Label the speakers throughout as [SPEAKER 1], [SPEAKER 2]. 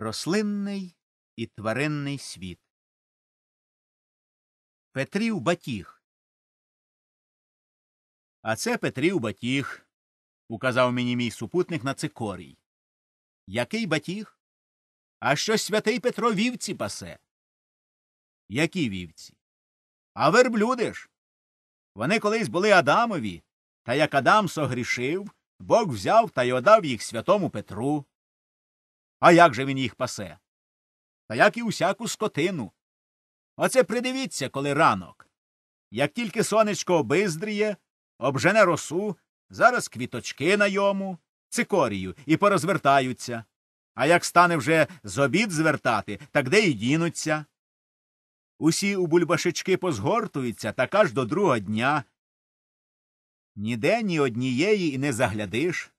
[SPEAKER 1] Рослинний і тваринний світ. Петрів батіг. А це Петрів батіг. указав мені мій супутник на цикорій. Який батіг? А що святий Петро вівці пасе? Які вівці? А верблюдиш? Вони колись були Адамові,
[SPEAKER 2] та як Адам согрішив, Бог взяв та й одав їх святому Петру. А як же він їх пасе? Та як і усяку скотину. Оце придивіться, коли ранок. Як тільки сонечко обиздріє, обжене росу, зараз квіточки на йому, цикорію і порозвертаються. А як стане вже з обід звертати, так де й дінуться. Усі у бульбашечки позгортуються така ж до другого дня. Ніде ні однієї і не заглядиш.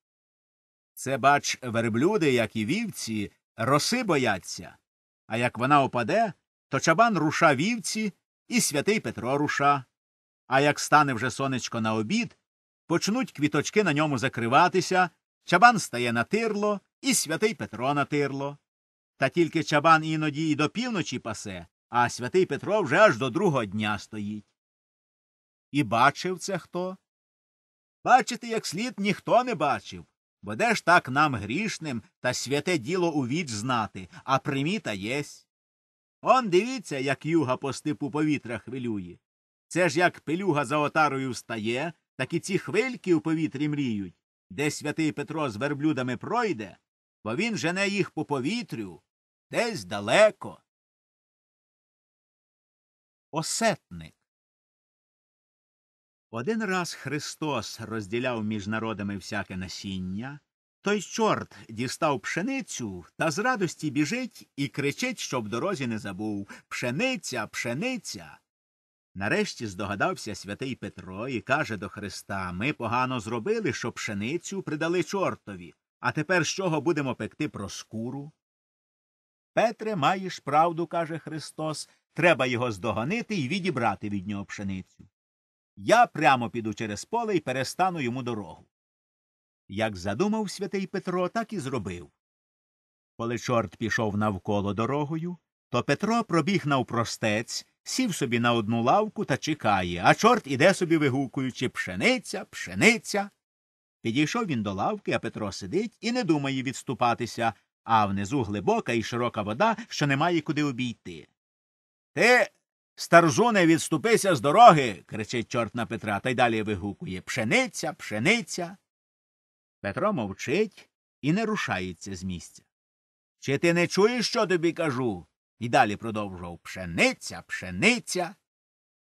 [SPEAKER 2] Це, бач, верблюди, як і вівці, роси бояться. А як вона опаде, то чабан руша вівці і святий Петро руша. А як стане вже сонечко на обід, почнуть квіточки на ньому закриватися, чабан стає на тирло і святий Петро на тирло. Та тільки чабан іноді і до півночі пасе, а святий Петро вже аж до другого дня стоїть. І бачив це хто? Бачити, як слід ніхто не бачив бо де ж так нам грішним та святе діло у віч знати, а приміта єсть. Он дивіться, як юга по степу повітря хвилює. Це ж як пилюга за отарою встає, так і ці хвильки у повітрі мріють, де святий Петро з верблюдами пройде,
[SPEAKER 1] бо він жене їх по повітрю десь далеко. Осетник один раз
[SPEAKER 2] Христос розділяв між народами всяке насіння, той чорт дістав пшеницю та з радості біжить і кричить, щоб дорозі не забув Пшениця, пшениця. Нарешті здогадався святий Петро і каже до Христа Ми погано зробили, що пшеницю придали чортові, а тепер з чого будемо пекти про скуру? Петре, маєш правду, каже Христос, треба його здоганити і відібрати від нього пшеницю. Я прямо піду через поле і перестану йому дорогу. Як задумав святий Петро, так і зробив. Коли чорт пішов навколо дорогою, то Петро пробіг навпростець, сів собі на одну лавку та чекає, а чорт іде собі, вигукуючи пшениця, пшениця. Підійшов він до лавки, а Петро сидить і не думає відступатися, а внизу глибока і широка вода, що немає куди обійти. Ти Старжуне, відступися з дороги. кричить чорт на Петра та й далі вигукує Пшениця, пшениця. Петро мовчить і не рушається з місця. Чи ти не чуєш, що тобі кажу? І далі продовжував Пшениця, пшениця.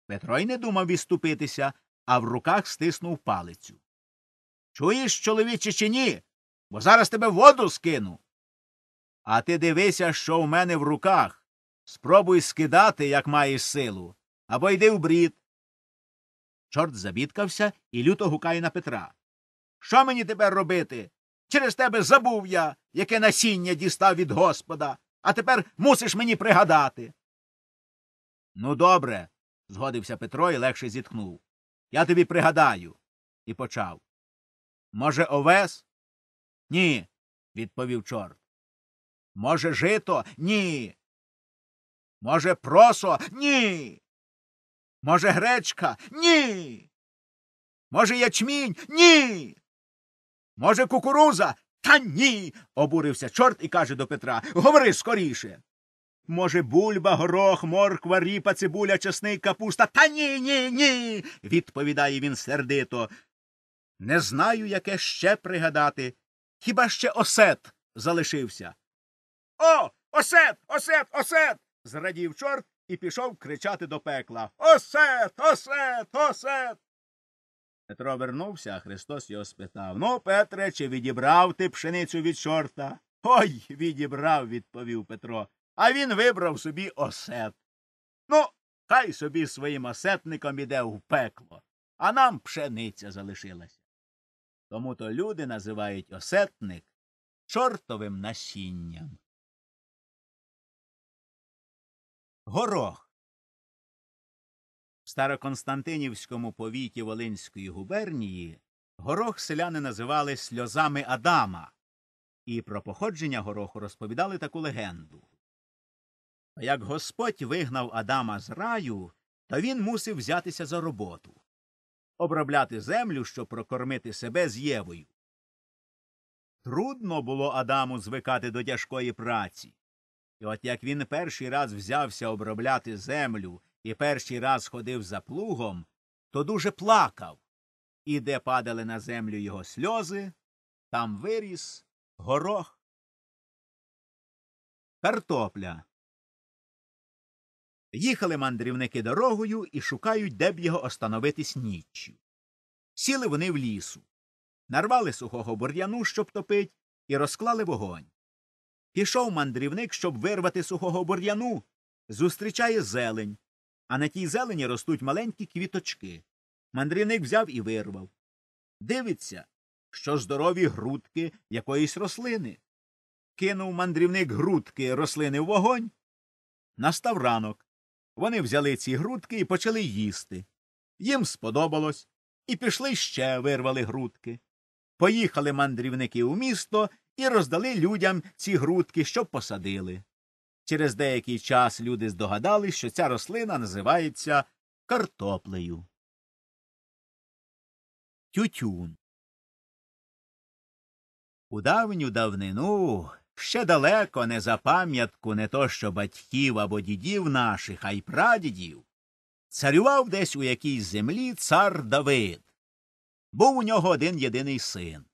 [SPEAKER 2] Петро й не думав відступитися, а в руках стиснув палицю. Чуєш, чоловіче, чи ні? Бо зараз тебе в воду скину. А ти дивися, що в мене в руках. Спробуй скидати, як маєш силу, або йди в брід. Чорт забідкався і люто гукає на Петра. Що мені тепер робити? Через тебе забув я, яке насіння дістав від Господа, а тепер мусиш мені пригадати.
[SPEAKER 1] Ну, добре, згодився Петро і легше зітхнув. Я тобі пригадаю. І почав. Може, овес? Ні, відповів чорт. Може, жито? Ні. Може, просо? Ні. Може, гречка? Ні. Може, ячмінь? Ні. Може, кукуруза? Та ні. обурився
[SPEAKER 2] чорт і каже до Петра Говори скоріше. Може, бульба, горох, морква, ріпа, цибуля, чесник, капуста. Та ні, ні, ні. відповідає він сердито. Не знаю, яке ще пригадати. Хіба ще осет залишився? О, осет, осет, осет зрадів чорт і пішов кричати до пекла Осет, осет, осет. Петро вернувся, а Христос його спитав Ну, Петре, чи відібрав ти пшеницю від чорта? Ой, відібрав, відповів Петро. А він вибрав собі осет. Ну, хай собі своїм осетником іде в пекло, а нам пшениця
[SPEAKER 1] залишилася. Тому то люди називають осетник чортовим насінням. Горох. В Староконстантинівському повіті Волинської
[SPEAKER 2] губернії горох селяни називали сльозами Адама, і про походження гороху розповідали таку легенду. Як Господь вигнав Адама з раю, то він мусив взятися за роботу обробляти землю, щоб прокормити себе з Євою. Трудно було Адаму звикати до тяжкої праці. І от як він перший раз взявся обробляти землю і перший раз ходив за плугом, то дуже плакав.
[SPEAKER 1] І де падали на землю його сльози, там виріс горох. Картопля. Їхали мандрівники дорогою і шукають, де б його остановитись ніччю.
[SPEAKER 2] Сіли вони в лісу, нарвали сухого бур'яну, щоб топить, і розклали вогонь. Пішов мандрівник, щоб вирвати сухого бур'яну. Зустрічає зелень. А на тій зелені ростуть маленькі квіточки. Мандрівник взяв і вирвав. Дивиться, що здорові грудки якоїсь рослини. Кинув мандрівник грудки рослини в вогонь. Настав ранок. Вони взяли ці грудки і почали їсти. Їм сподобалось. І пішли ще вирвали грудки. Поїхали мандрівники у місто і роздали людям ці грудки, що посадили. Через деякий час люди здогадались, що ця
[SPEAKER 1] рослина називається картоплею. Тютюн. У давню давнину
[SPEAKER 2] ще далеко не за пам'ятку не то що батьків або дідів наших, а й прадідів, царював десь у якійсь землі цар Давид. Був у нього один єдиний син.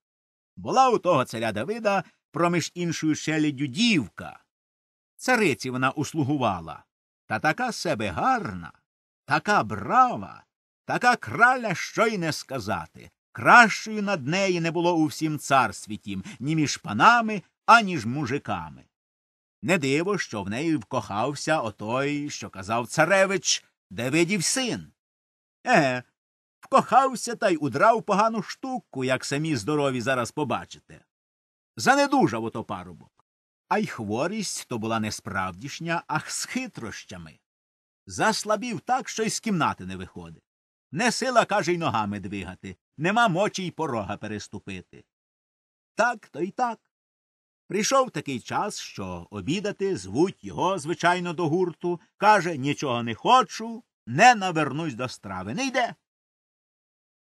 [SPEAKER 2] Була у того царя Давида проміж іншою шеліддю дівка. Цариці вона услугувала. Та така себе гарна, така брава, така краля, що й не сказати. Кращою над неї не було у всім царстві тім, ні між панами, аніж мужиками. Не диво, що в неї вкохався отой, що казав царевич Давидів син. Еге, вкохався та й удрав погану штуку, як самі здорові зараз побачите. Занедужав ото парубок. А й хворість то була не справдішня, а з хитрощами. Заслабів так, що й з кімнати не виходить. Не сила, каже, й ногами двигати, нема мочі й порога переступити. Так то й так. Прийшов такий час, що обідати звуть його, звичайно, до гурту, каже нічого не хочу, не навернусь до страви. Не йде.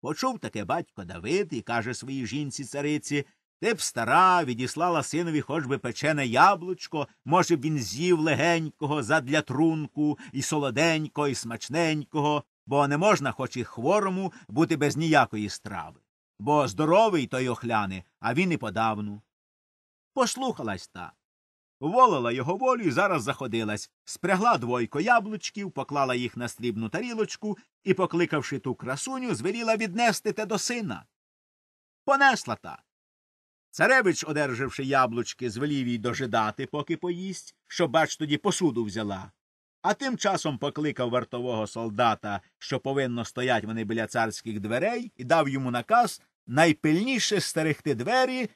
[SPEAKER 2] Почув таке батько Давид і каже своїй жінці цариці Ти б стара відіслала синові хоч би печене яблучко, може, б він з'їв легенького задля трунку, і солоденького, і смачненького, бо не можна, хоч і хворому, бути без ніякої страви. Бо здоровий той охляне, а він і подавну. Послухалась та. Волила його волю і зараз заходилась, спрягла двойко яблучків, поклала їх на срібну тарілочку і, покликавши ту красуню, звеліла віднести те до сина. Понесла та. Царевич, одержавши яблучки, звелів їй дожидати, поки поїсть, щоб, бач, тоді посуду взяла. А тим часом покликав вартового солдата, що повинно стоять вони біля царських дверей, і дав йому наказ найпильніше стерегти двері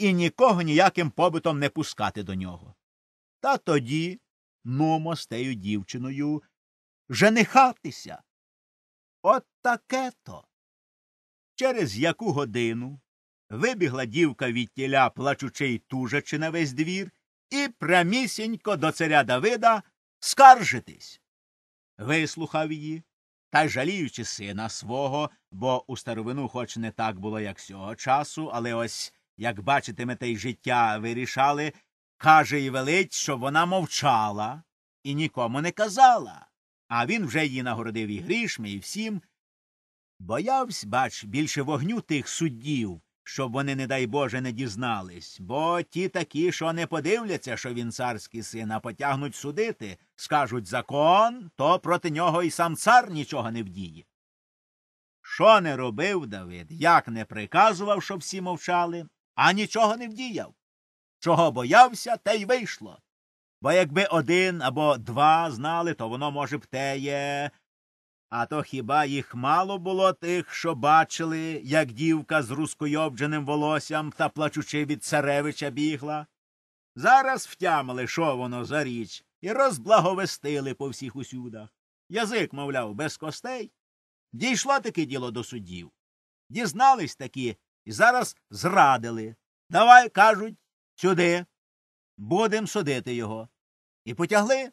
[SPEAKER 2] і нікого ніяким побитом не
[SPEAKER 1] пускати до нього. Та тоді, нумо з тею дівчиною, женихатися. От таке то.
[SPEAKER 2] Через яку годину вибігла дівка від тіля, плачучи й тужачи на весь двір, і прямісінько до царя Давида скаржитись. Вислухав її, та й жаліючи сина свого, бо у старовину хоч не так було, як сього часу, але ось як бачитимете, й життя вирішали, каже й велить, щоб вона мовчала і нікому не казала. А він вже її нагородив і грішми, і всім. Боявсь, бач, більше вогню тих суддів, щоб вони, не дай Боже, не дізнались, бо ті такі, що не подивляться, що він царський син, а потягнуть судити, скажуть закон, то проти нього і сам цар нічого не вдіє. Що не робив Давид, як не приказував, щоб всі мовчали, а нічого не вдіяв. Чого боявся, те й вийшло. Бо якби один або два знали, то воно, може, б теє. А то хіба їх мало було тих, що бачили, як дівка з рускойобдженим волоссям та плачучи від царевича бігла? Зараз втямили, що воно за річ, і розблаговестили по всіх усюдах. Язик, мовляв, без костей. Дійшло таке діло до судів. Дізнались такі і зараз зрадили. Давай, кажуть, сюди. Будем судити його. І потягли.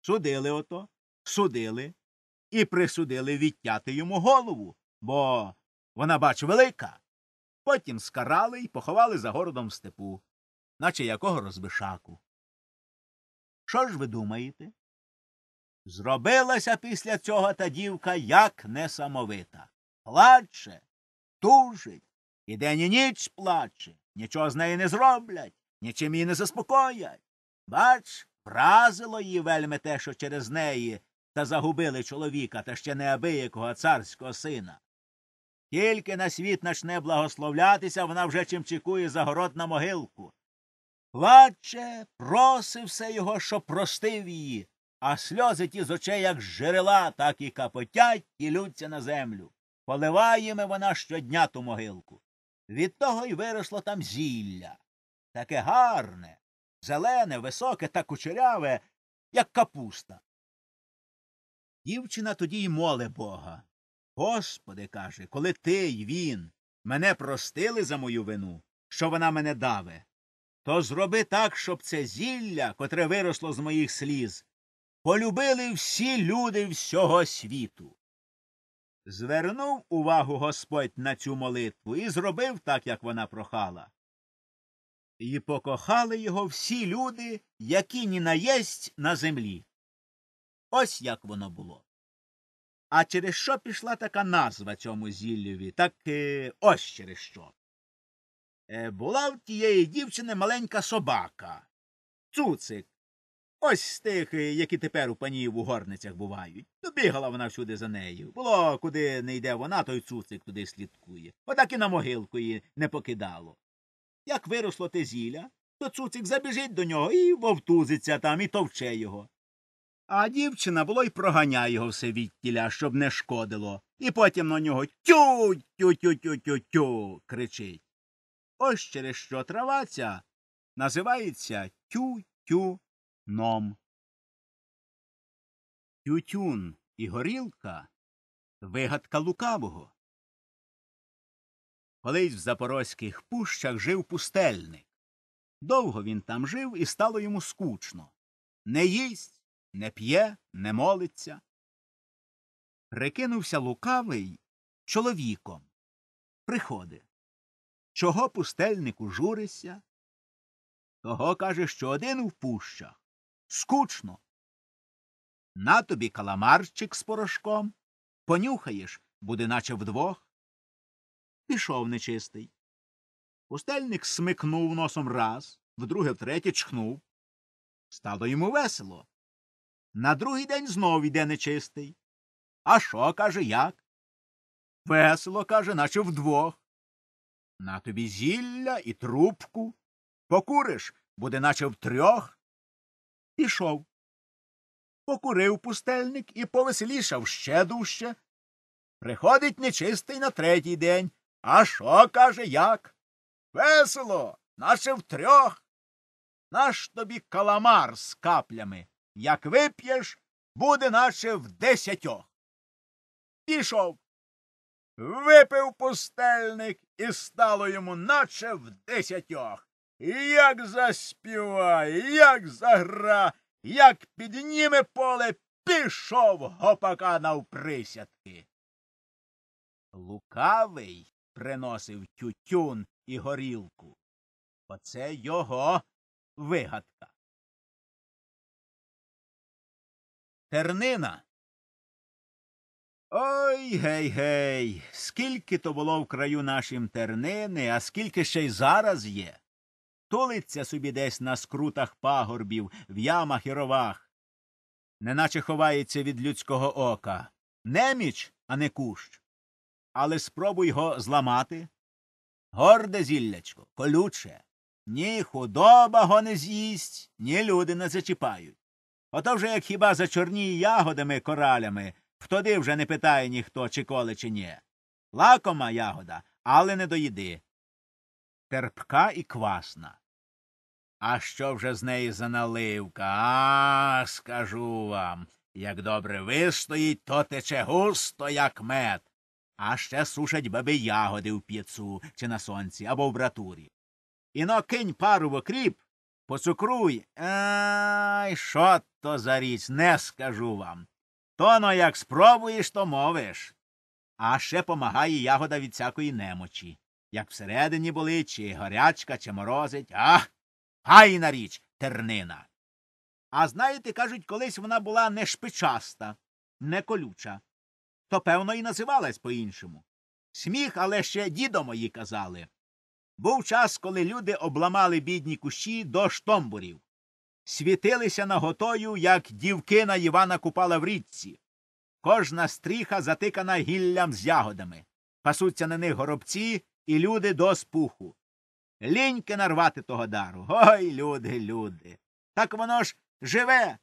[SPEAKER 2] Судили ото, судили і присудили відтяти йому голову, бо вона, бач, велика. Потім скарали і поховали за городом в степу, наче якого розбишаку. Що ж ви думаєте? Зробилася після цього та дівка як несамовита. Плаче, тужить, і день і ніч плаче, нічого з неї не зроблять, нічим її не заспокоять. Бач, вразило її вельми те, що через неї та загубили чоловіка та ще неабиякого царського сина. Тільки на світ начне благословлятися, вона вже чимчикує загород на могилку. Плаче, просив все його, що простив її, а сльози ті з очей як жерела, так і капотять і лються на землю. Поливаємо вона щодня ту могилку. Від того й виросло там зілля. Таке гарне, зелене, високе та кучеряве, як капуста. Дівчина тоді й моле бога. Господи, каже, коли ти й він мене простили за мою вину, що вона мене даве, то зроби так, щоб це зілля, котре виросло з моїх сліз, полюбили всі люди всього світу. Звернув увагу Господь на цю молитву і зробив так, як вона прохала. І покохали його всі люди, які ні наєсть на землі. Ось як воно було. А через що пішла така назва цьому зіллєві? Так е, ось через що. Е, була в тієї дівчини маленька собака. Цуцик. Ось з тих, е, які тепер у панів у горницях бувають. Ну, бігала вона всюди за нею. Було, куди не йде вона, той цуцик туди слідкує. Отак і на могилку її не покидало. Як виросло те зілля, то цуцик забіжить до нього і вовтузиться там, і товче його. А дівчина було й проганяє його все відтіля, щоб не шкодило, і потім на нього тю тю
[SPEAKER 1] тю тю тю тю кричить. Ось через що трава ця називається тю тю Ном. Тютюн і горілка вигадка лукавого. Колись в запорозьких пущах жив пустельник. Довго
[SPEAKER 2] він там жив, і стало йому скучно. Не їсть, не п'є, не
[SPEAKER 1] молиться. Прикинувся лукавий чоловіком. Приходи. Чого пустельнику журися? Того каже, що один у пущах, скучно. На
[SPEAKER 2] тобі каламарчик з порошком. Понюхаєш, буде наче вдвох. Пішов нечистий. Пустельник смикнув носом раз, вдруге, втретє чхнув. Стало йому весело. На другий день знов іде нечистий. А що, каже, як? Весело, каже, наче
[SPEAKER 1] вдвох. На тобі зілля і трубку. Покуриш, буде наче втрьох пішов. Покурив
[SPEAKER 2] пустельник і повеселішав ще дужче. Приходить нечистий на третій день. А що, каже, як? Весело, наче втрьох. Наш тобі каламар з каплями. Як вип'єш, буде наче в десятьох. Пішов. Випив пустельник і стало йому наче в десятьох як заспіває, як загра, як підніме поле, пішов гопака навприсядки. Лукавий
[SPEAKER 1] приносив тютюн і горілку. Оце його вигадка. Тернина. Ой гей гей, скільки то було
[SPEAKER 2] в краю нашим тернини, а скільки ще й зараз є тулиться собі десь на скрутах пагорбів, в ямах і ровах, неначе ховається від людського ока. Неміч, а не кущ. Але спробуй його зламати. Горде зіллячко, колюче. Ні худоба го не з'їсть, ні люди не зачіпають. Ото вже як хіба за чорні ягодами коралями, втоди вже не питає ніхто, чи коле, чи ні. Лакома ягода, але не доїди терпка і квасна. А що вже з неї за наливка? А, скажу вам. Як добре вистоїть, то тече густо, як мед, а ще сушать баби ягоди в п'єцу чи на сонці або в братурі. Іно кинь пару в окріп, поцукруй. Ай, що то за річ, не скажу вам. Тоно як спробуєш, то мовиш. А ще помагає ягода від всякої немочі як всередині болить, чи горячка, чи морозить. А. Гайна річ тернина. А знаєте, кажуть, колись вона була не шпичаста, не колюча. То, певно, і називалась по іншому. Сміх, але ще дідо мої казали. Був час, коли люди обламали бідні кущі до штомбурів, світилися наготою, як дівкина Івана купала в річці. Кожна стріха затикана гіллям з ягодами. Пасуться на них горобці, і люди до спуху. Ліньки нарвати того дару. Ой, люди, люди. Так воно ж живе.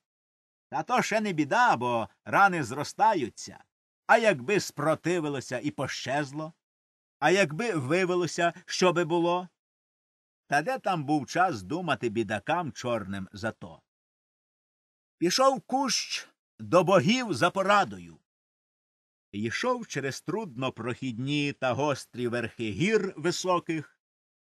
[SPEAKER 2] Та то ще не біда, бо рани зростаються. А якби спротивилося і пощезло, а якби вивелося, що би було. Та де там був час думати бідакам чорним за то? Пішов кущ до богів за порадою йшов через труднопрохідні та гострі верхи гір високих,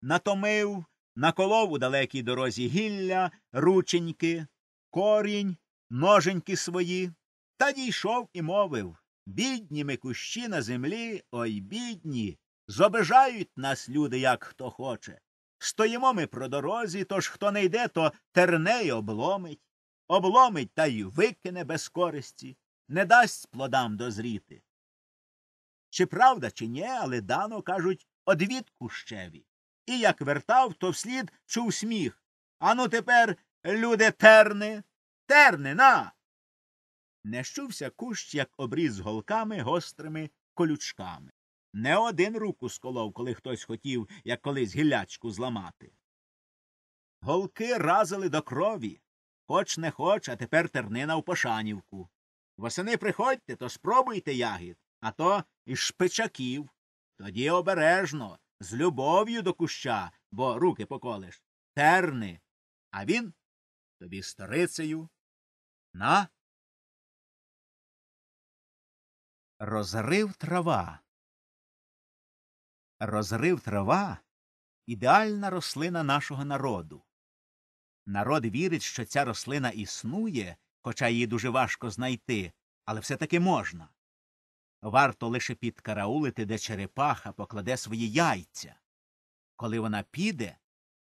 [SPEAKER 2] натомив, наколов у далекій дорозі гілля, рученьки, корінь, ноженьки свої, та дійшов і мовив Бідні ми кущі на землі, ой бідні, зобижають нас люди, як хто хоче. Стоїмо ми про дорозі, тож хто не йде, то терне й обломить, обломить та й викине без користі, не дасть плодам дозріти. Чи правда, чи ні, але дано, кажуть, одвід кущеві. І як вертав, то вслід чув сміх. Ану тепер, люди, терни, терни на. Не щувся кущ, як обріз голками гострими колючками. Не один руку сколов, коли хтось хотів, як колись гілячку зламати. Голки разили до крові. Хоч не хоч, а тепер тернина в пошанівку. Восени приходьте, то спробуйте ягід а то і шпичаків. Тоді обережно, з любов'ю до куща, бо руки поколиш, терни.
[SPEAKER 1] А він тобі сторицею. На. Розрив трава. Розрив трава ідеальна рослина нашого народу.
[SPEAKER 2] Народ вірить, що ця рослина існує, хоча її дуже важко знайти, але все таки можна. Варто лише підкараулити, де черепаха покладе свої яйця. Коли вона піде,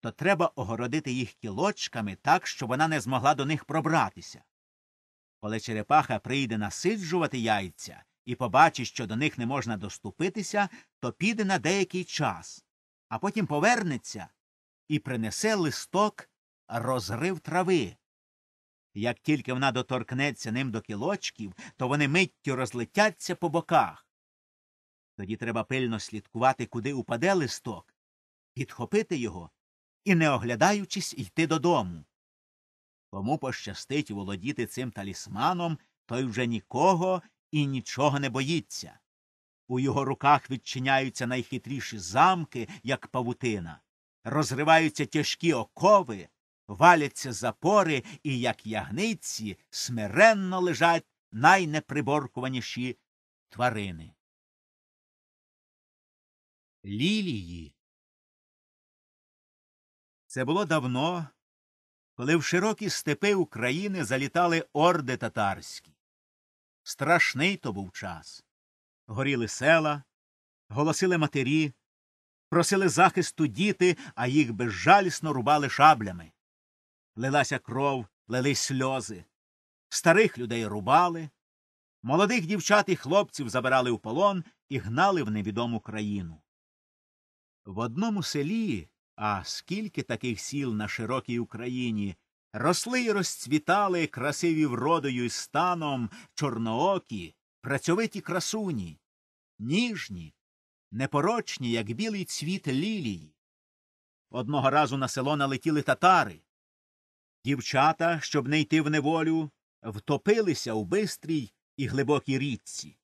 [SPEAKER 2] то треба огородити їх кілочками так, щоб вона не змогла до них пробратися. Коли черепаха прийде насиджувати яйця і побачить, що до них не можна доступитися, то піде на деякий час, а потім повернеться і принесе листок розрив трави. Як тільки вона доторкнеться ним до кілочків, то вони миттю розлетяться по боках. Тоді треба пильно слідкувати, куди упаде листок, підхопити його і, не оглядаючись, йти додому. Кому пощастить володіти цим талісманом, той вже нікого і нічого не боїться. У його руках відчиняються найхитріші замки, як павутина, розриваються тяжкі окови валяться запори і, як ягниці, смиренно лежать
[SPEAKER 1] найнеприборкуваніші тварини. Лілії. Це було давно, коли в широкі степи України залітали орди татарські.
[SPEAKER 2] Страшний то був час. Горіли села, голосили матері, просили захисту діти, а їх безжалісно рубали шаблями лилася кров, лились сльози. Старих людей рубали, молодих дівчат і хлопців забирали в полон і гнали в невідому країну. В одному селі, а скільки таких сіл на широкій Україні, росли й розцвітали красиві вродою і станом чорноокі, працьовиті красуні, ніжні, непорочні, як білий цвіт лілії. Одного разу на село налетіли татари. Дівчата, щоб не йти в неволю, втопилися у бистрій і глибокій річці.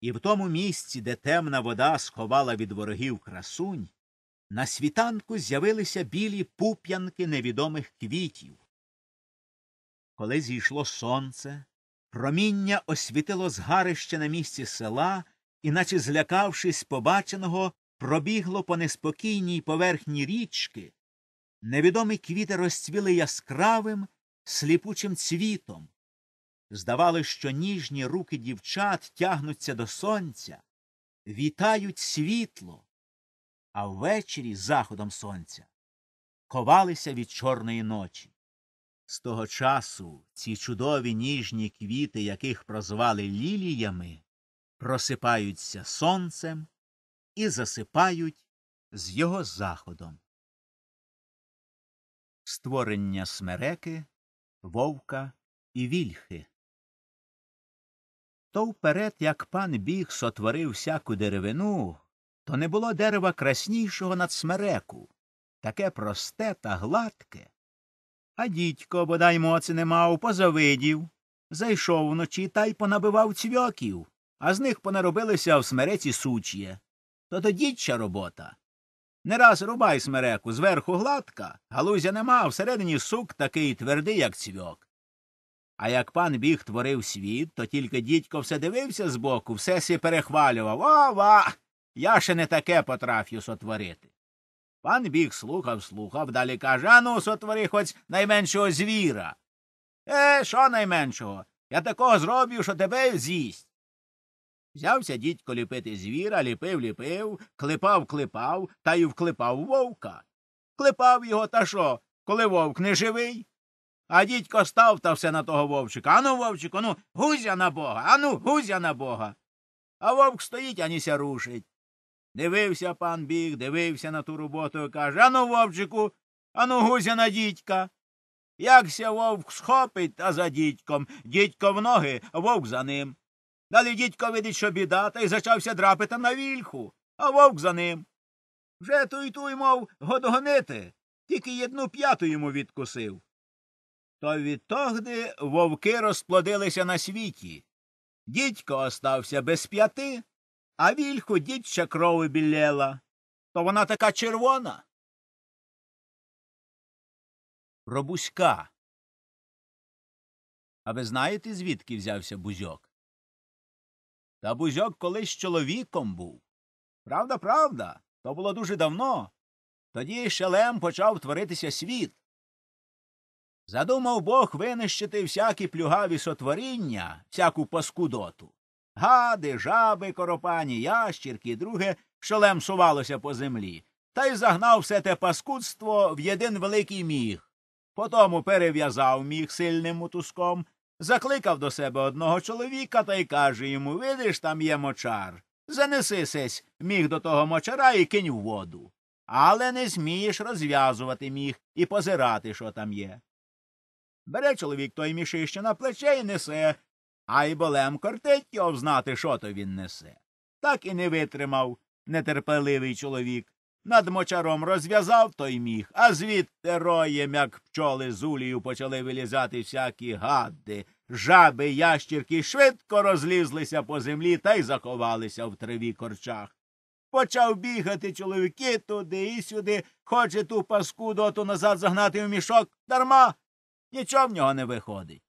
[SPEAKER 2] І в тому місці, де темна вода сховала від ворогів красунь, на світанку з'явилися білі пуп'янки невідомих квітів. Коли зійшло сонце, проміння освітило згарище на місці села і, наче злякавшись побаченого, пробігло по неспокійній поверхні річки, невідомі квіти розцвіли яскравим, сліпучим цвітом. Здавалося, що ніжні руки дівчат тягнуться до сонця, вітають світло, а ввечері заходом сонця ховалися від чорної ночі. З того часу ці чудові ніжні квіти, яких прозвали ліліями, просипаються сонцем і
[SPEAKER 1] засипають з його заходом створення смереки, вовка і вільхи.
[SPEAKER 2] То вперед, як пан біг сотворив всяку деревину, то не було дерева краснішого над смереку, таке просте та гладке. А дідько, бодай моці не мав, позавидів. Зайшов вночі та й понабивав цвьоків, а з них понаробилися в смереці суч'є. То то дідча робота. Не раз рубай смереку, зверху гладка, галузя нема, всередині сук такий твердий, як цвьок. А як пан біг творив світ, то тільки дідько все дивився збоку, все сі перехвалював. Ова! Я ще не таке потраф'ю сотворити. Пан біг слухав, слухав, далі каже Ану, сотвори хоч найменшого звіра. Е, що найменшого? Я такого зроблю, що тебе з'їсть. Взявся дідько ліпити звіра, ліпив, ліпив, клепав, клепав та й вклепав вовка. Клепав його та що, коли вовк не живий? А дідько став та все на того вовчика. Ану, вовчику, ну, гузя на бога, ану, гузя на бога. А вовк стоїть, аніся рушить. Дивився пан біг, дивився на ту роботу і каже Ану, вовчику, ану, гузя на дідька. Якся вовк схопить та за дідьком, дідько в ноги, вовк за ним. Далі дідько видить, що біда, та й зачався драпити на вільху, а вовк за ним. Вже той той, мов, годогонити, тільки єдну п'яту йому відкусив. То відтогди вовки розплодилися на світі.
[SPEAKER 1] Дідько остався без п'яти, а вільху дідча крови білєла. То вона така червона. Про А ви знаєте, звідки взявся бузьок? Та бузьок колись чоловіком був. Правда, правда, то було дуже давно. Тоді шелем почав творитися світ.
[SPEAKER 2] Задумав Бог винищити всякі плюгаві сотворіння, всяку паскудоту. Гади, жаби, коропані, ящірки друге шолем сувалося по землі, та й загнав все те паскудство в один великий міг. Потому перев'язав міг сильним мотузком, закликав до себе одного чоловіка та й каже йому Видиш, там є мочар. Занеси сесь міг до того мочара і кинь в воду. Але не змієш розв'язувати міг і позирати, що там є. Бере чоловік той мішище на плече і несе, а й болем кортить його знати, що то він несе. Так і не витримав нетерпеливий чоловік. Над мочаром розв'язав той міг, а звідти роєм, як пчоли з улію почали вилізати всякі гадди, жаби ящірки швидко розлізлися по землі та й заховалися в траві корчах. Почав бігати чоловіки туди і сюди, хоче ту паску доту назад загнати в мішок дарма. Нічого в нього не виходить.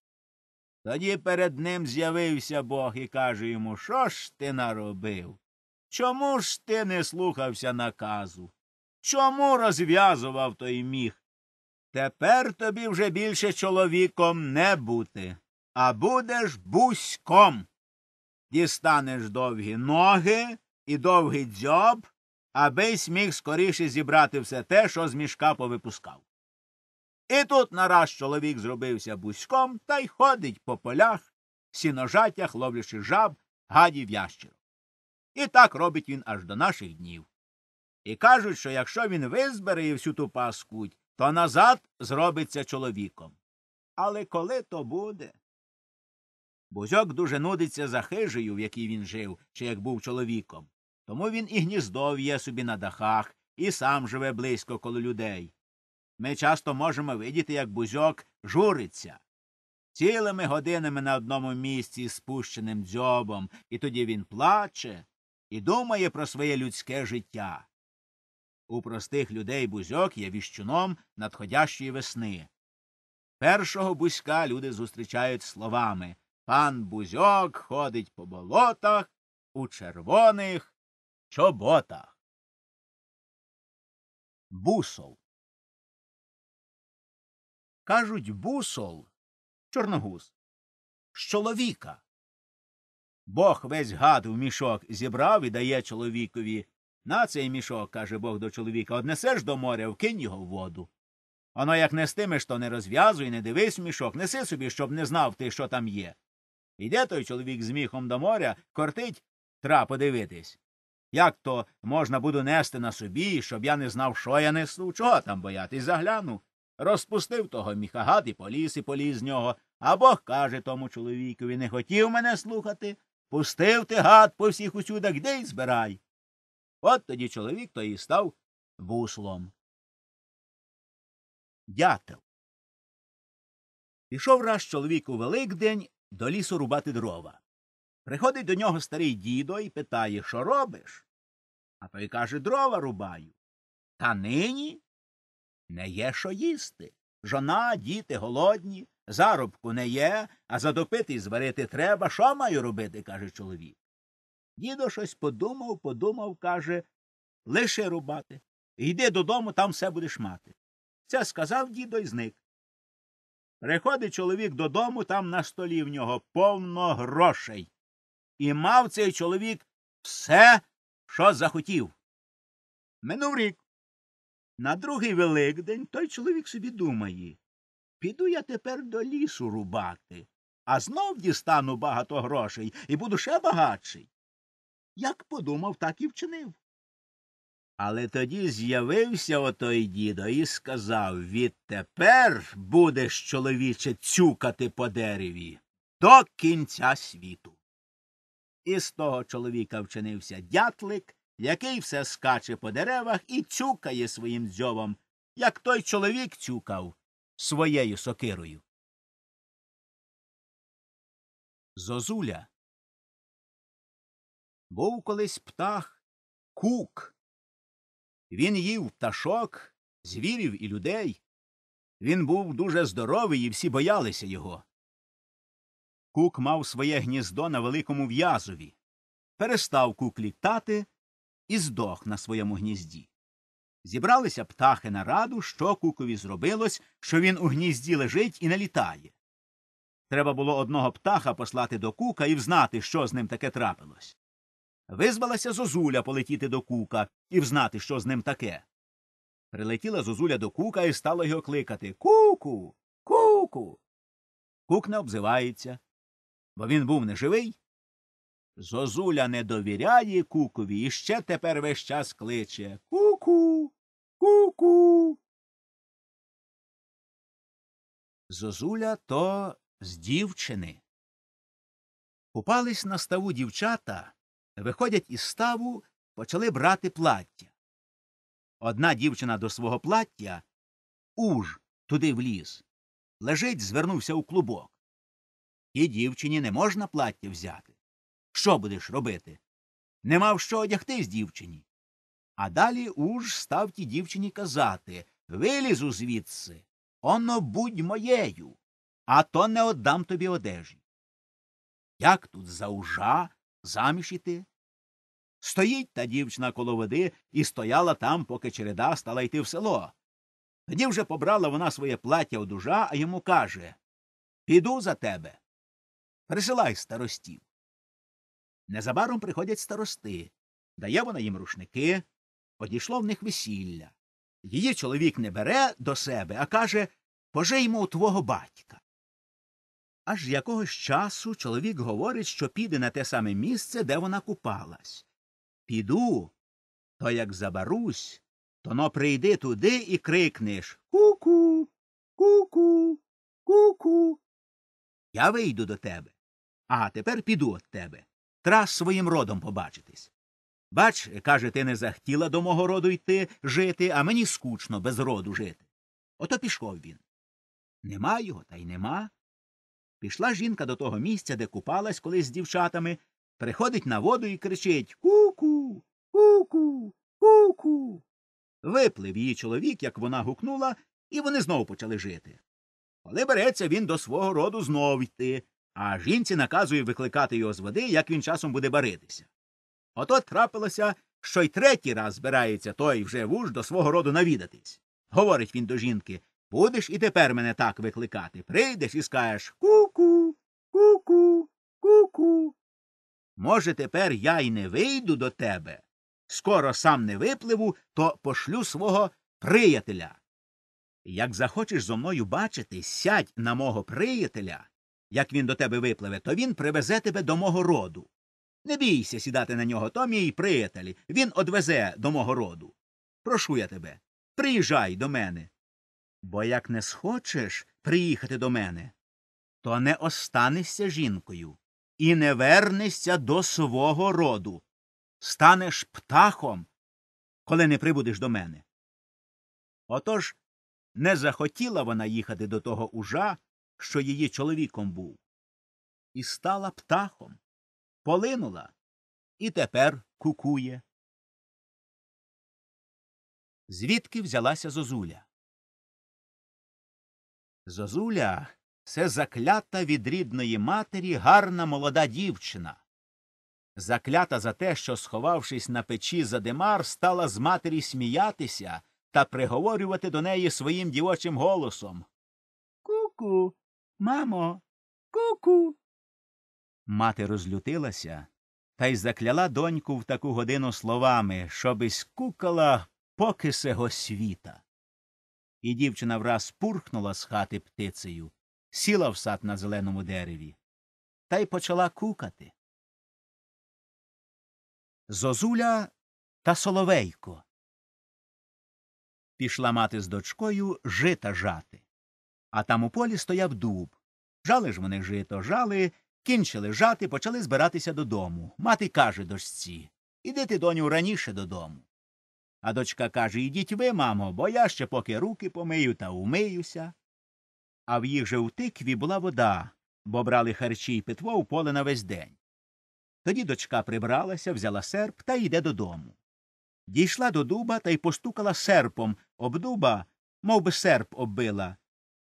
[SPEAKER 2] Тоді перед ним з'явився бог і каже йому Що ж ти наробив? Чому ж ти не слухався наказу? Чому розв'язував той міг? Тепер тобі вже більше чоловіком не бути а будеш бузьком. Дістанеш довгі ноги і довгий дзьоб, аби міг скоріше зібрати все те, що з мішка повипускав. І тут нараз чоловік зробився бузьком та й ходить по полях, сіножатях, ловлячи жаб, гадів ящерок. І так робить він аж до наших днів. І кажуть, що якщо він визбере і всю ту паскуть, то назад зробиться чоловіком. Але коли то буде? Бузьок дуже нудиться за хижею, в якій він жив, чи як був чоловіком. Тому він і гніздо в'є собі на дахах, і сам живе близько коло людей. Ми часто можемо видіти, як бузьок журиться. Цілими годинами на одному місці з спущеним дзьобом, і тоді він плаче і думає про своє людське життя. У простих людей бузьок є віщуном надходящої весни. Першого бузька люди зустрічають словами пан Бузьок
[SPEAKER 1] ходить по болотах у червоних чоботах. Бусол. Кажуть, бусол чорногуз. З чоловіка.
[SPEAKER 2] Бог весь гад в мішок зібрав і дає чоловікові. На цей мішок, каже Бог до чоловіка, однесеш до моря, вкинь його в воду. Оно як нестимеш, то не розв'язуй, не дивись в мішок, неси собі, щоб не знав ти, що там є. Іде той чоловік з міхом до моря, кортить тра подивитись. Як то можна буду нести на собі, щоб я не знав, що я несу, чого там боятись, загляну. Розпустив того міха гад і поліз і поліз з нього. А Бог каже тому чоловікові не хотів мене
[SPEAKER 1] слухати. Пустив ти гад по всіх усюдах, де й збирай. От тоді чоловік то і став буслом. Дятел. Пішов раз чоловік у Великдень до лісу рубати дрова.
[SPEAKER 2] Приходить до нього старий дідо і питає, що робиш? А той каже дрова рубаю. Та нині не є що їсти. Жона, діти голодні, заробку не є, а задопити і зварити треба. Що маю робити? каже чоловік. Дідо щось подумав, подумав, каже лише рубати. Йди додому, там все будеш мати. Це сказав дідо і зник. Приходить чоловік додому, там на столі в нього повно грошей. І мав цей чоловік все, що захотів. Минув рік. На другий Великдень той чоловік собі думає піду я тепер до лісу рубати, а знов дістану багато грошей і буду ще багатший. Як подумав, так і вчинив. Але тоді з'явився отой дідо і сказав відтепер будеш, чоловіче, цюкати по дереві до кінця світу. І з того чоловіка вчинився дятлик, який все скаче
[SPEAKER 1] по деревах і цюкає своїм дзьобом, як той чоловік цюкав своєю сокирою. Зозуля був колись птах кук. Він їв пташок, звірів і людей. Він був
[SPEAKER 2] дуже здоровий, і всі боялися його. Кук мав своє гніздо на великому в'язові. Перестав кук літати і здох на своєму гнізді. Зібралися птахи на раду, що кукові зробилось, що він у гнізді лежить і не літає. Треба було одного птаха послати до кука і взнати, що з ним таке трапилось. Визвалася зозуля полетіти до кука і взнати, що з ним таке. Прилетіла зозуля до кука і стала його кликати Куку. Куку. Кук не обзивається, бо він був неживий.
[SPEAKER 1] Зозуля не довіряє кукові і ще тепер весь час кличе Куку. Куку. Зозуля то з дівчини.
[SPEAKER 2] Купались на ставу дівчата. Виходять із ставу, почали брати плаття. Одна дівчина до свого плаття уж туди вліз. Лежить, звернувся у клубок. І дівчині не можна плаття взяти. Що будеш робити? Не мав що одягтись дівчині. А далі уж став тій дівчині казати Вилізу звідси. Оно будь моєю, а то не отдам тобі одежі. Як тут за ужа заміж іти. Стоїть та дівчина коло води і стояла там, поки череда стала йти в село. Тоді вже побрала вона своє плаття у дужа, а йому каже Піду за тебе. Присилай старостів. Незабаром приходять старости. Дає вона їм рушники. Одійшло в них весілля. Її чоловік не бере до себе, а каже Пожиймо у твого батька. Аж якогось часу чоловік говорить, що піде на те саме місце, де вона купалась. Піду, то як забарусь, то но прийди туди і крикнеш Ку-ку, ку-ку, ку-ку. Я вийду до тебе. А тепер піду от тебе. Трас своїм родом побачитись. Бач, каже, ти не захотіла до мого роду йти жити, а мені скучно без роду жити. Ото пішов він. Нема його, та й нема. Пішла жінка до того місця, де купалась колись з дівчатами, приходить на воду і кричить Ку-ку, ку-ку, ку-ку. Виплив її чоловік, як вона гукнула, і вони знову почали жити. Коли береться він до свого роду знов йти, а жінці наказує викликати його з води, як він часом буде баритися. Ото трапилося, що й третій раз збирається той вже вуж до свого роду навідатись. Говорить він до жінки Будеш і тепер мене так викликати. Прийдеш і скажеш ку-ку, ку-ку, ку-ку. Може, тепер я й не вийду до тебе. Скоро сам не випливу, то пошлю свого приятеля. Як захочеш зо мною бачити, сядь на мого приятеля, як він до тебе випливе, то він привезе тебе до мого роду. Не бійся сідати на нього, то мій приятелі, він одвезе до мого роду. Прошу я тебе, приїжджай до мене. Бо як не схочеш приїхати до мене, то не останешся жінкою і не вернешся до свого роду. Станеш птахом, коли не прибудеш до мене. Отож не захотіла вона їхати
[SPEAKER 1] до того ужа, що її чоловіком був, і стала птахом, полинула і тепер кукує. Звідки взялася зозуля?
[SPEAKER 2] Зозуля це заклята від рідної матері гарна молода дівчина. Заклята за те, що, сховавшись на печі за димар, стала з матері сміятися та приговорювати до неї своїм дівочим голосом.
[SPEAKER 1] Ку-ку, мамо, ку-ку.
[SPEAKER 2] Мати розлютилася та й закляла доньку в таку годину словами, щобись кукала покисе світа і дівчина враз пурхнула з хати
[SPEAKER 1] птицею, сіла в сад на зеленому дереві та й почала кукати. Зозуля та Соловейко. Пішла мати з дочкою жита жати.
[SPEAKER 2] А там у полі стояв дуб. Жали ж вони жито, жали, кінчили жати, почали збиратися додому. Мати каже дочці Іди ти, доню, раніше додому. А дочка каже Ідіть ви, мамо, бо я ще поки руки помию та умиюся. А в їх же у тикві була вода, бо брали харчі й питво у поле на весь день. Тоді дочка прибралася, взяла серп та йде додому. Дійшла до дуба та й постукала серпом об дуба, мов би серп оббила,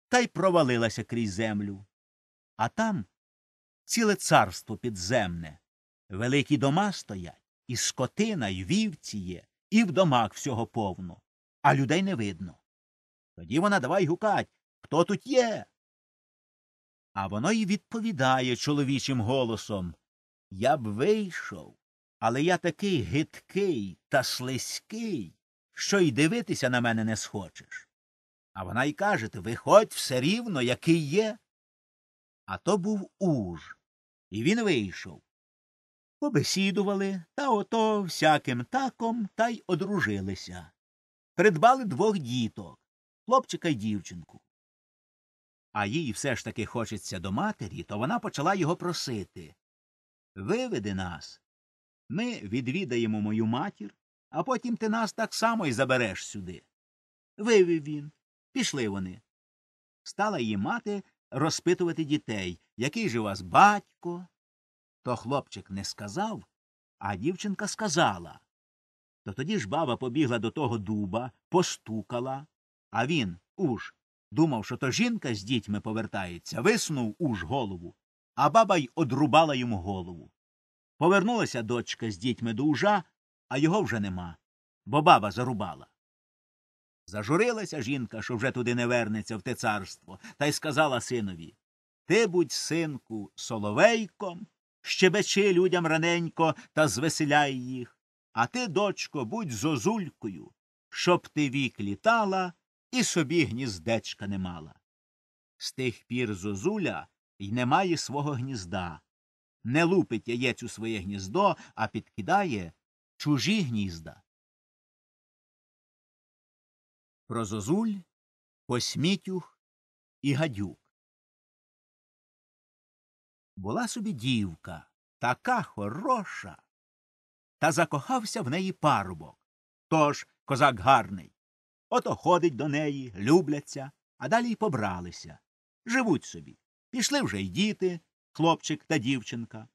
[SPEAKER 2] та й провалилася крізь землю. А там ціле царство підземне. Великі дома стоять, і скотина, й вівці є і в домах всього повно, а людей не видно. Тоді вона давай гукать хто тут є. А воно й відповідає чоловічим голосом Я б вийшов, але я такий гидкий та слизький, що й дивитися на мене не схочеш. А вона й каже виходь все рівно, який є. А то був уж. І він вийшов. Побесідували та ото всяким таком та й одружилися. Придбали двох діток хлопчика й дівчинку. А їй все ж таки хочеться до матері, то вона почала його просити Виведи нас. Ми відвідаємо мою матір, а потім ти нас так само й забереш сюди. Вивів він. Пішли вони. Стала її мати розпитувати дітей, який же у вас батько, то хлопчик не сказав, а дівчинка сказала. То тоді ж баба побігла до того дуба, постукала, а він уж думав, що то жінка з дітьми повертається, виснув уж голову, а баба й одрубала йому голову. Повернулася дочка з дітьми до ужа, а його вже нема, бо баба зарубала. Зажурилася жінка, що вже туди не вернеться в те царство, та й сказала синові Ти будь, синку, соловейком щебечи людям раненько та звеселяй їх. А ти, дочко, будь зозулькою, щоб ти вік літала і собі гніздечка не мала. З тих пір зозуля й немає свого гнізда. Не лупить
[SPEAKER 1] яєць у своє гніздо, а підкидає чужі гнізда. Про зозуль, посмітюх і гадюк була собі дівка, така хороша. Та закохався в неї парубок. Тож
[SPEAKER 2] козак гарний. Ото ходить до неї, любляться, а далі й побралися. Живуть собі. Пішли вже й діти, хлопчик та дівчинка.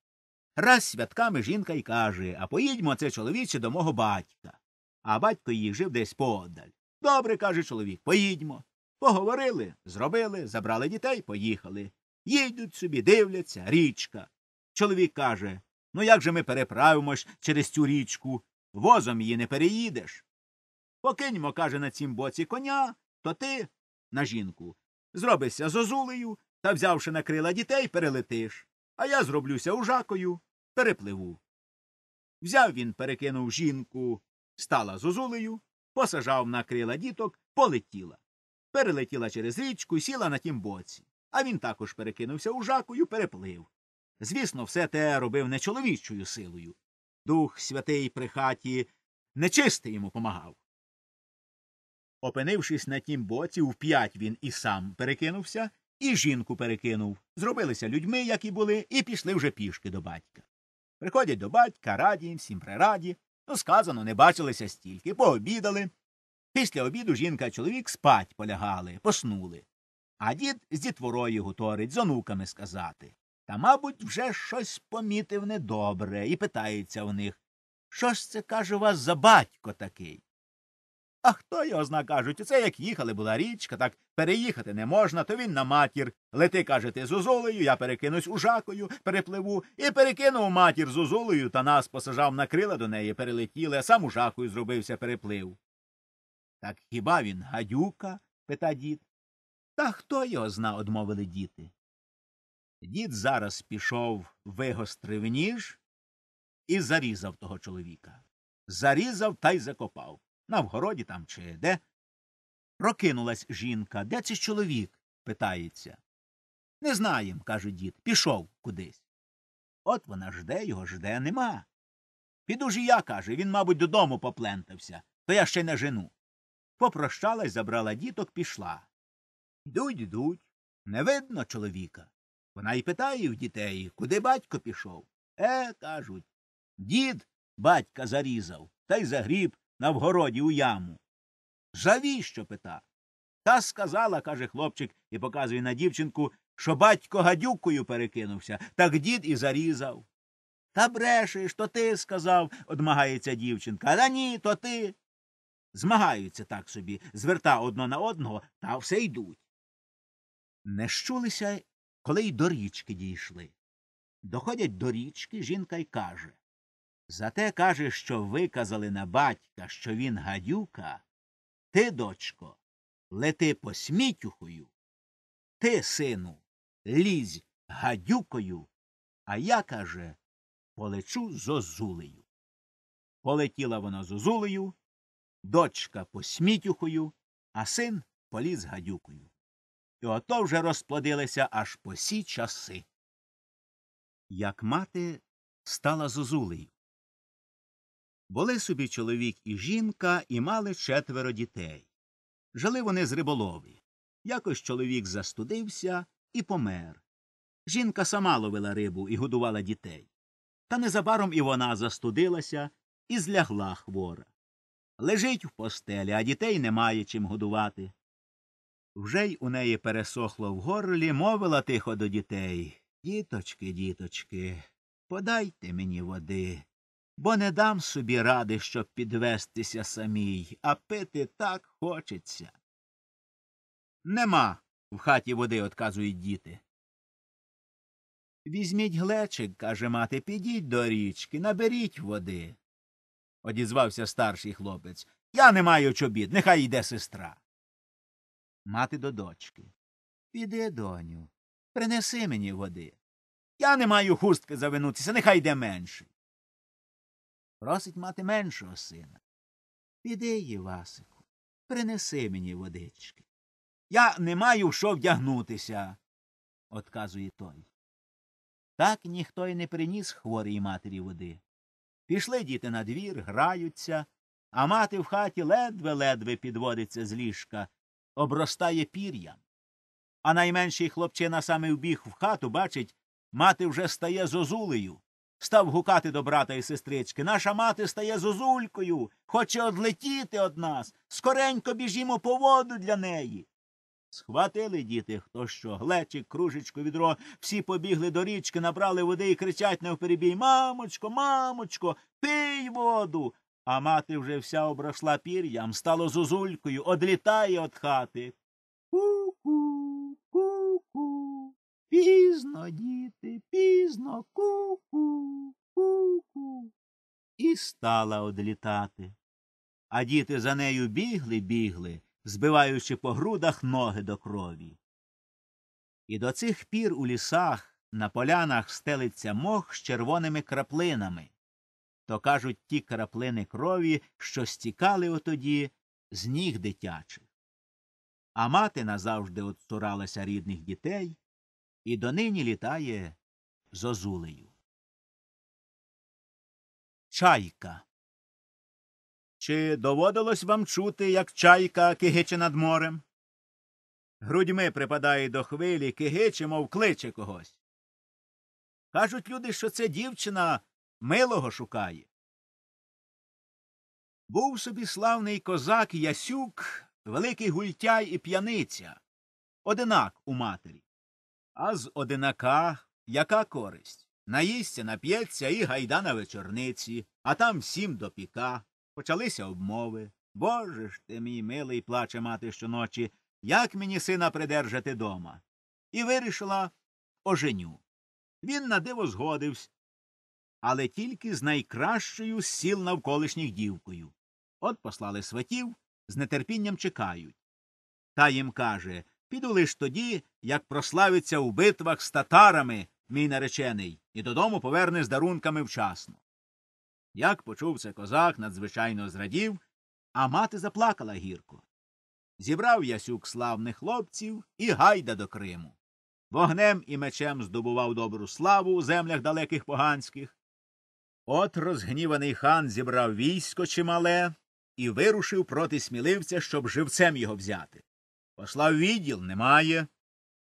[SPEAKER 2] Раз святками жінка й каже А поїдьмо це чоловіче до мого батька. А батько її жив десь подаль. Добре, каже чоловік, поїдьмо. Поговорили, зробили, забрали дітей, поїхали їдуть собі, дивляться, річка. Чоловік каже Ну, як же ми переправимось через цю річку? Возом її не переїдеш. Покиньмо, каже, на цім боці коня, то ти на жінку. Зробишся зозулею та, взявши на крила дітей, перелетиш. А я зроблюся ужакою, перепливу. Взяв він, перекинув жінку, стала зозулею, посажав на крила діток, полетіла. Перелетіла через річку, сіла на тім боці а він також перекинувся у жаку переплив. Звісно, все те робив не чоловічою силою. Дух святий при хаті нечистий йому помагав. Опинившись на тім боці, вп'ять він і сам перекинувся, і жінку перекинув. Зробилися людьми, які були, і пішли вже пішки до батька. Приходять до батька, раді всім прираді. Ну, сказано, не бачилися стільки, пообідали. Після обіду жінка і чоловік спать полягали, поснули а дід з дітворою гуторить, з онуками сказати. Та, мабуть, вже щось помітив недобре і питається в них Що ж це, каже, у вас за батько такий? А хто його зна, кажуть, це як їхали була річка, так переїхати не можна, то він на матір. Лети, каже, ти зозолею, я перекинусь у ужакою, перепливу, і перекинув матір зозолею та нас посажав на крила до неї, перелетіли, а сам у ужакою зробився переплив. Так хіба він гадюка? пита дід. Та хто його зна, одмовили діти. Дід зараз пішов, вигострив ніж і зарізав того чоловіка. Зарізав та й закопав. На вгороді там чи де. Прокинулась жінка. Де цей чоловік? питається. Не знаєм, каже дід. Пішов кудись. От вона жде його, жде нема. Піду ж і я, каже, він, мабуть, додому поплентався, то я ще й не жену. Попрощалась, забрала діток, пішла. Йдуть, йдуть. Не видно чоловіка. Вона й питає в дітей, куди батько пішов. Е, кажуть. Дід батька зарізав та й загріб на вгороді у яму. Завіщо пита? Та сказала, каже хлопчик і показує на дівчинку, що батько гадюкою перекинувся, так дід і зарізав. Та брешеш, то ти сказав, одмагається дівчинка. Та ні, то ти. Змагаються так собі, зверта одно на одного, та все йдуть. Не щулися, коли й до річки дійшли. Доходять до річки, жінка й каже Зате каже, що виказали на батька, що він гадюка. Ти, дочко, лети по смітюхою. Ти, сину, лізь гадюкою, а я, каже, полечу зозулею. Полетіла вона зозулею, дочка посмітюхою, а син поліз гадюкою і ото вже розплодилися аж по сі часи. Як мати стала зозулею. Були собі чоловік і жінка, і мали четверо дітей. Жили вони з риболові. Якось чоловік застудився і помер. Жінка сама ловила рибу і годувала дітей. Та незабаром і вона застудилася і злягла хвора. Лежить в постелі, а дітей немає чим годувати. Вже й у неї пересохло в горлі, мовила тихо до дітей Діточки, діточки, подайте мені води, бо не дам собі ради, щоб підвестися самій, а пити так хочеться. Нема в хаті води, отказують діти. Візьміть глечик, каже мати, підіть до річки, наберіть води. одізвався старший хлопець. Я не маю чобіт, нехай йде сестра. Мати до дочки. Піди, доню, принеси мені води. Я не маю хустки завинутися, нехай йде менший. Просить мати меншого сина. Піди, Євасику, принеси мені водички. Я не маю в що вдягнутися, отказує той. Так ніхто й не приніс хворій матері води. Пішли діти на двір, граються, а мати в хаті ледве ледве підводиться з ліжка обростає пір'ям. А найменший хлопчина саме вбіг в хату, бачить, мати вже стає зозулею. Став гукати до брата і сестрички. Наша мати стає зозулькою, хоче одлетіти од нас. Скоренько біжімо по воду для неї. Схватили діти, хто що, глечик, кружечку, відро, всі побігли до річки, набрали води і кричать навперебій Мамочко, мамочко, пий воду. А мати вже вся обросла пір'ям, стало зузулькою, одлітає від хати. Ку-ку, ку-ку, пізно, діти, пізно, ку-ку, ку-ку. І стала одлітати. А діти за нею бігли, бігли, збиваючи по грудах ноги до крові. І до цих пір у лісах на полянах стелиться мох з червоними краплинами. То кажуть, ті краплини крові, що стікали отоді з ніг дитячих. А мати назавжди отстуралася рідних
[SPEAKER 1] дітей і донині літає з озулею. Чайка. Чи доводилось вам чути, як чайка кигиче над морем? Грудьми припадає до хвилі, кигиче, мов кличе когось. Кажуть люди, що це дівчина милого шукає. Був собі славний
[SPEAKER 2] козак Ясюк, великий гультяй і п'яниця, одинак у матері. А з одинака яка користь? Наїсться, нап'ється і гайда на вечорниці, а там всім до піка. Почалися обмови. Боже ж ти, мій милий, плаче мати щоночі, як мені сина придержати дома. І вирішила оженю. Він на диво згодився, але тільки з найкращою з сіл навколишніх дівкою. От послали сватів, з нетерпінням чекають. Та їм каже піду лиш тоді, як прославиться у битвах з татарами, мій наречений, і додому поверне з дарунками вчасно. Як почув це козак, надзвичайно зрадів, а мати заплакала гірко. Зібрав ясюк славних хлопців і гайда до Криму. Вогнем і мечем здобував добру славу у землях далеких поганських, От розгніваний хан зібрав військо чимале і вирушив проти сміливця, щоб живцем його взяти. Послав відділ немає.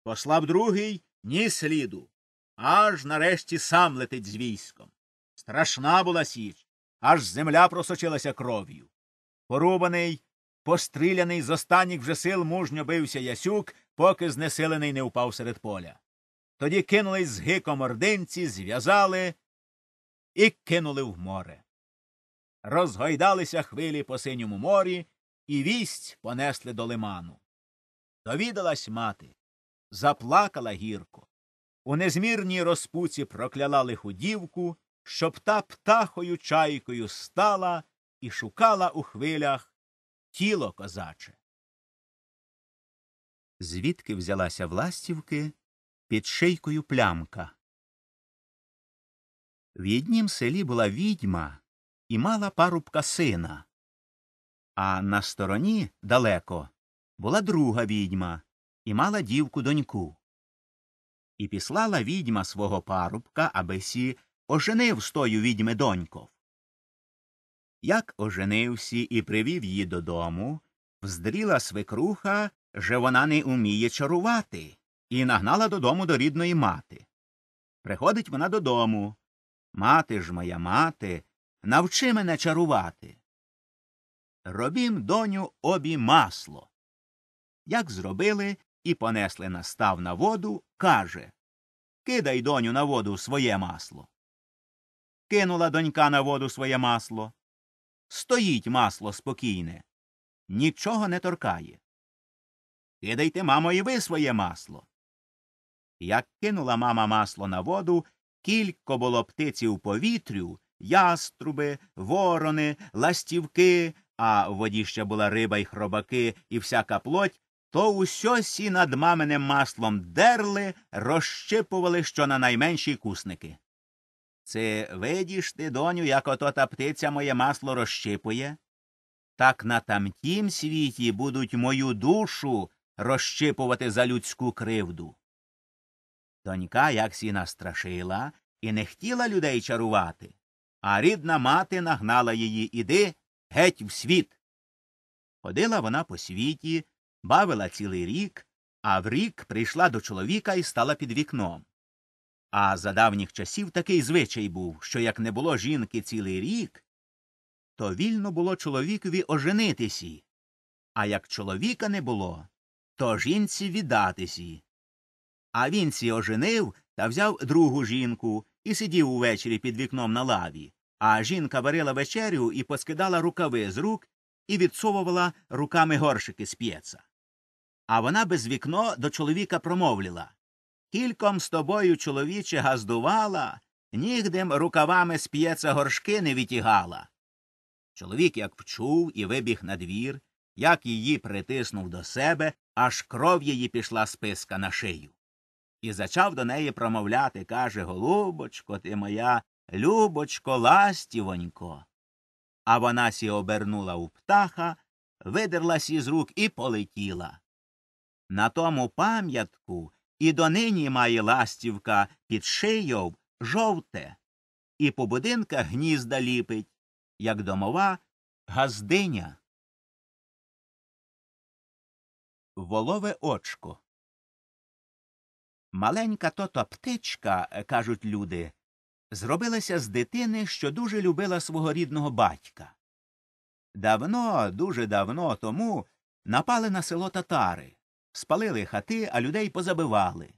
[SPEAKER 2] Послав другий ні сліду. Аж нарешті сам летить з військом. Страшна була січ, аж земля просочилася кров'ю. Порубаний, постріляний з останніх вже сил мужньо бився Ясюк, поки знесилений не впав серед поля. Тоді кинулись з гиком ординці, зв'язали і кинули в море. Розгойдалися хвилі по синьому морі, і вість понесли до лиману. Довідалась мати, заплакала гірко. У незмірній розпуці прокляла лиху дівку, щоб та птахою чайкою стала і шукала у хвилях
[SPEAKER 1] тіло козаче. Звідки взялася властівки під шийкою плямка? В однім селі була відьма і мала парубка сина.
[SPEAKER 2] А на стороні далеко була друга відьма і мала дівку доньку. І післала відьма свого парубка, аби сі оженив з тою відьми доньков. Як оженивсі і привів її додому, вздріла свекруха, що вона не уміє чарувати, і нагнала додому до рідної мати. Приходить вона додому. Мати ж моя мати, навчи мене чарувати. Робім, доню, обі масло. Як зробили і понесли настав на воду, каже Кидай, доню, на воду своє масло. Кинула донька на воду своє масло. Стоїть масло спокійне, нічого не торкає. Кидайте, мамо, і ви своє масло. Як кинула мама масло на воду, Кілько було птиці в повітрю, яструби, ворони, ластівки, а в воді ще була риба й хробаки і всяка плоть, то усьосі над маминим маслом дерли, розщипували що на найменші кусники. Це видіш ти, доню, як ото та птиця моє масло розщипує? Так на тамтім світі будуть мою душу розщипувати за людську кривду. Донька як сіна страшила і не хотіла людей чарувати, а рідна мати нагнала її іди геть в світ. Ходила вона по світі, бавила цілий рік, а в рік прийшла до чоловіка і стала під вікном. А за давніх часів такий звичай був, що як не було жінки цілий рік, то вільно було чоловікові оженитися, а як чоловіка не було, то жінці віддатися. А він сі оженив та взяв другу жінку і сидів увечері під вікном на лаві. А жінка варила вечерю і поскидала рукави з рук і відсовувала руками горшики з п'єца. А вона без вікно до чоловіка промовліла Кільком з тобою, чоловіче, газдувала, нігдем рукавами з п'єца горшки не відтігала. Чоловік як вчув і вибіг на двір, як її притиснув до себе, аж кров її пішла з писка на шию і зачав до неї промовляти каже Голубочко, ти моя, любочко, ластівонько. А вона сі обернула у птаха, видерлась із рук і полетіла. На тому пам'ятку і донині має ластівка під шийов жовте, і
[SPEAKER 1] по будинках гнізда ліпить, як домова газдиня. Волове очко. Маленька тото птичка, е, кажуть люди, зробилася з
[SPEAKER 2] дитини, що дуже любила свого рідного батька. Давно, дуже давно тому напали на село татари, спалили хати, а людей позабивали.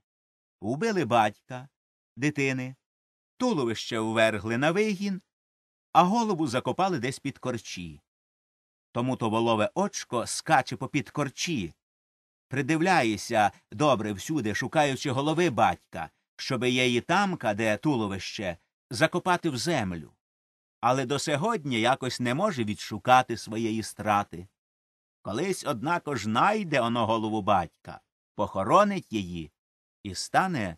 [SPEAKER 2] Убили батька, дитини, туловище ввергли на вигін, а голову закопали десь під корчі. Тому то волове очко скаче попід корчі, придивляєся добре всюди, шукаючи голови батька, щоби її тамка, де туловище, закопати в землю. Але до сьогодні якось не може відшукати своєї страти.
[SPEAKER 1] Колись, однако ж, найде оно голову батька, похоронить її і стане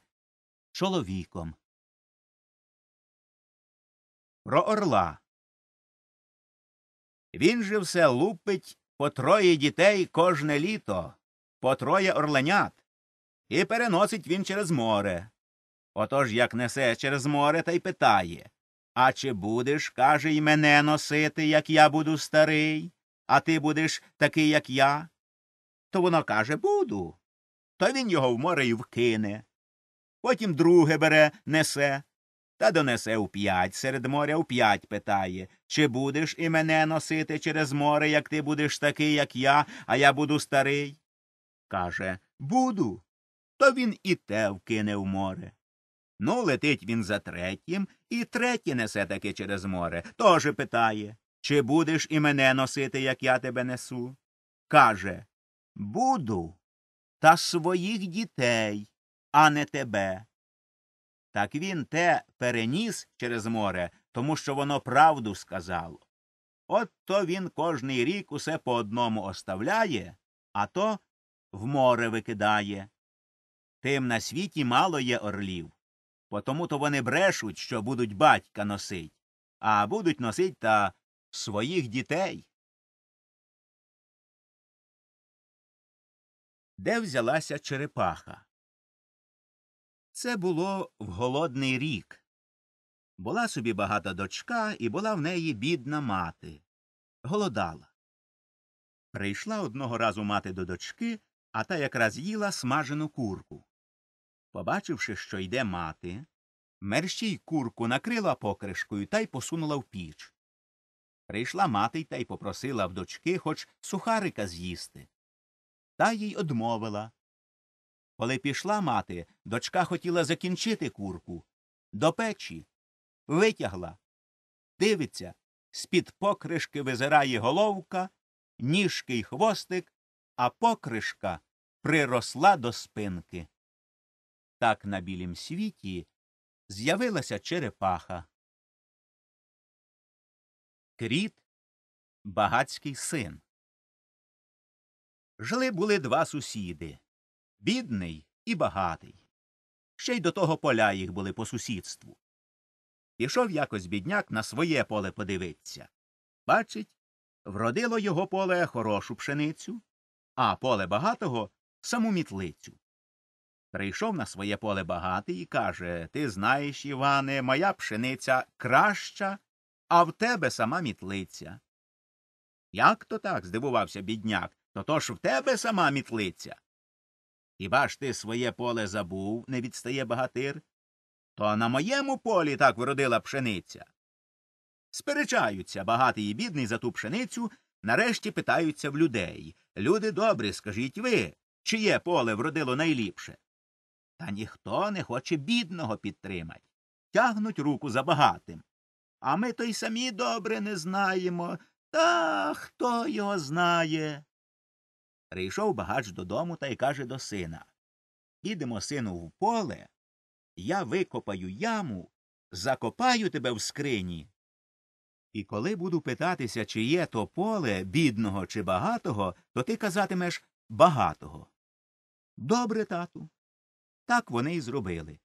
[SPEAKER 1] чоловіком. Про орла. Він же все лупить по троє дітей кожне літо, по троє орленят, і
[SPEAKER 2] переносить він через море. Отож як несе через море та й питає А чи будеш, каже, й мене носити, як я буду старий, а ти будеш такий, як я? То воно каже Буду. То він його в море й вкине. Потім друге бере, несе. Та донесе вп'ять серед моря вп'ять питає Чи будеш і мене носити через море, як ти будеш такий, як я, а я буду старий? каже Буду, то він і те вкине в море. Ну, летить він за третім, і третє несе таки через море. Тож питає Чи будеш і мене носити, як я тебе несу? Каже Буду, та своїх дітей, а не тебе. Так він те переніс через море, тому що воно правду сказало. От то він кожний рік усе по одному оставляє, а то в море викидає. Тим на світі мало є орлів, тому то вони брешуть, що будуть батька
[SPEAKER 1] носить, а будуть носить та своїх дітей. Де взялася черепаха? Це було в голодний рік. Була собі багата дочка, і була в неї бідна мати. Голодала.
[SPEAKER 2] Прийшла одного разу мати до дочки а та якраз їла смажену курку. Побачивши, що йде мати, мерщій курку накрила покришкою та й посунула в піч. Прийшла мати та й попросила в дочки хоч сухарика з'їсти. Та їй одмовила. Коли пішла мати, дочка хотіла закінчити курку. До печі. Витягла. Дивиться, з під покришки визирає головка, ніжки й хвостик, а покришка приросла до спинки.
[SPEAKER 1] Так на білім світі з'явилася черепаха. Кріт багацький син. Жили були два сусіди бідний і багатий. Ще й до того поля їх були по сусідству. Пішов якось
[SPEAKER 2] бідняк на своє поле подивитися. Бачить, вродило його поле хорошу пшеницю, а поле багатого саму мітлицю. Прийшов на своє поле багатий і каже Ти знаєш, Іване, моя пшениця краща, а в тебе сама мітлиця. Як то так? здивувався бідняк. То то ж в тебе сама мітлиця. Хіба ж ти своє поле забув, не відстає багатир? То на моєму полі так вродила пшениця. Сперечаються багатий і бідний за ту пшеницю, Нарешті питаються в людей Люди добрі, скажіть ви, чиє поле вродило найліпше? Та ніхто не хоче бідного підтримати. Тягнуть руку за багатим. А ми то й самі добре не знаємо. Та хто його знає? Прийшов багач додому та й каже до сина Ідемо, сину, в поле, я викопаю яму, закопаю тебе в скрині і коли буду питатися, чи є то поле бідного чи багатого, то ти казатимеш багатого. Добре, тату. Так вони й зробили.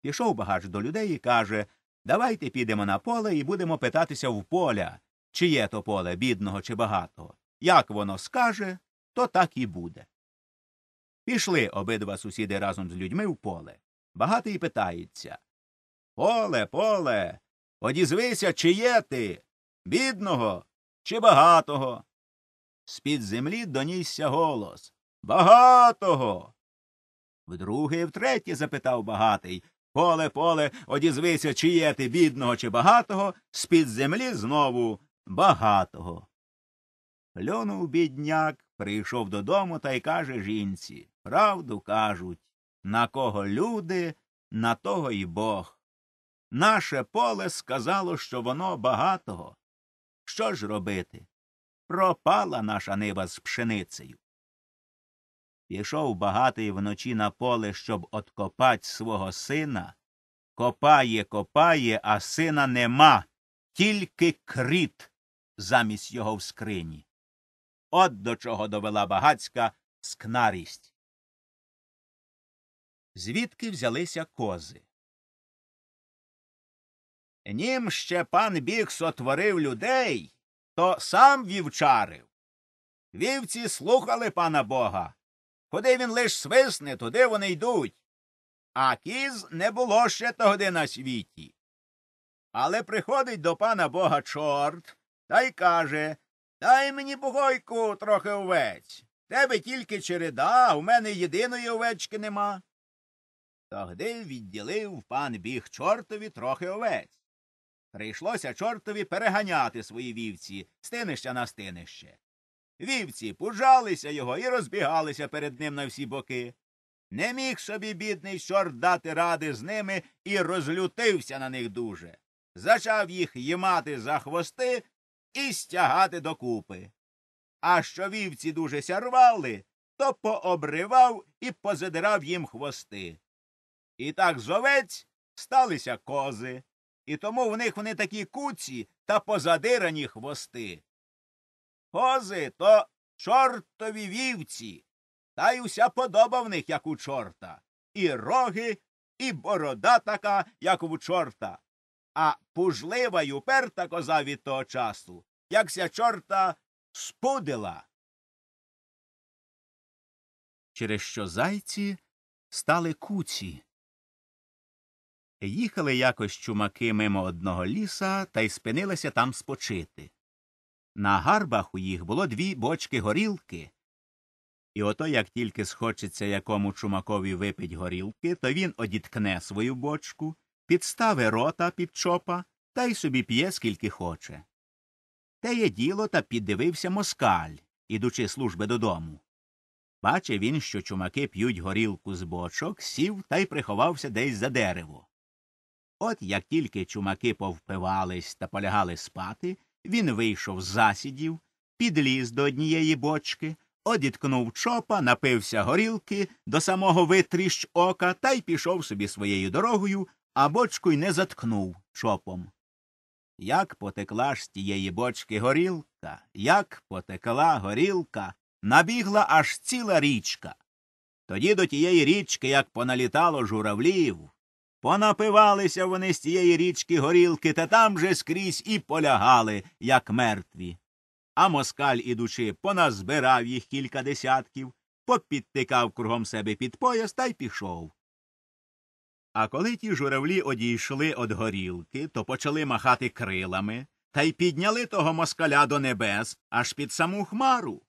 [SPEAKER 2] Пішов багач до людей і каже Давайте підемо на поле і будемо питатися в поля, чи є то поле бідного чи багатого. Як воно скаже, то так і буде. Пішли обидва сусіди разом з людьми в поле. Багатий питається Поле, поле, Одізвися, чи є ти бідного чи багатого. З під землі донісся голос Багатого. Вдруге і втретє запитав багатий Поле, поле, одізвися, чи є ти бідного, чи багатого, з під землі знову багатого. Льонув бідняк, прийшов додому та й каже жінці Правду кажуть на кого люди, на того й бог. Наше поле сказало, що воно багатого. Що ж робити? Пропала наша нива з пшеницею. Пішов багатий вночі на поле, щоб откопать свого сина. Копає, копає, а сина
[SPEAKER 1] нема, тільки кріт замість його в скрині. От до чого довела багацька скнарість. Звідки взялися кози? Нім ще пан Бікс отворив людей, то сам вівчарив.
[SPEAKER 2] Вівці слухали пана бога. Куди він лиш свисне, туди вони йдуть. А кіз не було ще тогди на світі. Але приходить до пана бога чорт та й каже Дай мені бугойку трохи овець. Тебе тільки череда, а в мене єдиної овечки нема. Тогди відділив пан біг чортові трохи овець. Прийшлося чортові переганяти свої вівці стинища на стинище. Вівці пужалися його і розбігалися перед ним на всі боки. Не міг собі бідний чорт дати ради з ними і розлютився на них дуже. Зачав їх їмати за хвости і стягати докупи. А що вівці дуже сярвали, то пообривав і позадирав їм хвости. І так з овець сталися кози і тому в них вони такі куці та позадирані хвости. Кози то чортові вівці, та й уся подоба в них, як у чорта, і роги, і борода така, як у чорта. А пужлива
[SPEAKER 1] й уперта коза від того часу, якся чорта спудила. Через що зайці стали куці, Їхали якось чумаки мимо одного
[SPEAKER 2] ліса та й спинилися там спочити. На гарбах у їх було дві бочки горілки. І ото як тільки схочеться якому чумакові випить горілки, то він одіткне свою бочку, підстави рота під чопа та й собі п'є скільки хоче. Те є діло та піддивився москаль, ідучи служби додому. Бачив він, що чумаки п'ють горілку з бочок, сів та й приховався десь за дерево. От як тільки чумаки повпивались та полягали спати, він вийшов з засідів, підліз до однієї бочки, одіткнув чопа, напився горілки до самого витріщ ока та й пішов собі своєю дорогою, а бочку й не заткнув чопом. Як потекла ж з тієї бочки горілка, як потекла горілка, набігла аж ціла річка. Тоді до тієї річки, як поналітало журавлів, Понапивалися вони з тієї річки горілки та там же скрізь і полягали, як мертві. А москаль, ідучи, поназбирав їх кілька десятків, попідтикав кругом себе під пояс та й пішов. А коли ті журавлі одійшли від горілки, то почали махати крилами та й підняли того москаля до небес аж під саму хмару.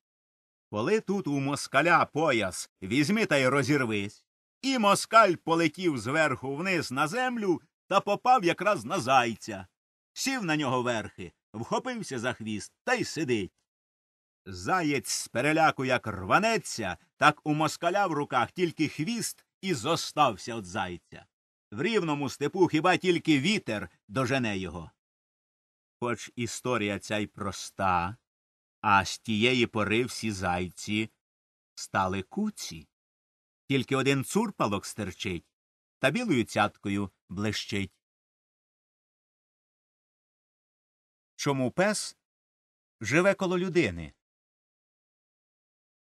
[SPEAKER 2] Коли тут у москаля пояс візьми та й розірвись, і москаль полетів зверху вниз на землю та попав якраз на зайця. Сів на нього верхи, вхопився за хвіст та й сидить. Заєць з переляку як рванеться, так у москаля в руках тільки хвіст і зостався від зайця. В рівному степу хіба тільки вітер дожене його. Хоч історія ця й проста, а з тієї пори
[SPEAKER 1] всі зайці стали куці тільки один цурпалок стерчить та білою цяткою блищить. Чому пес живе коло людини?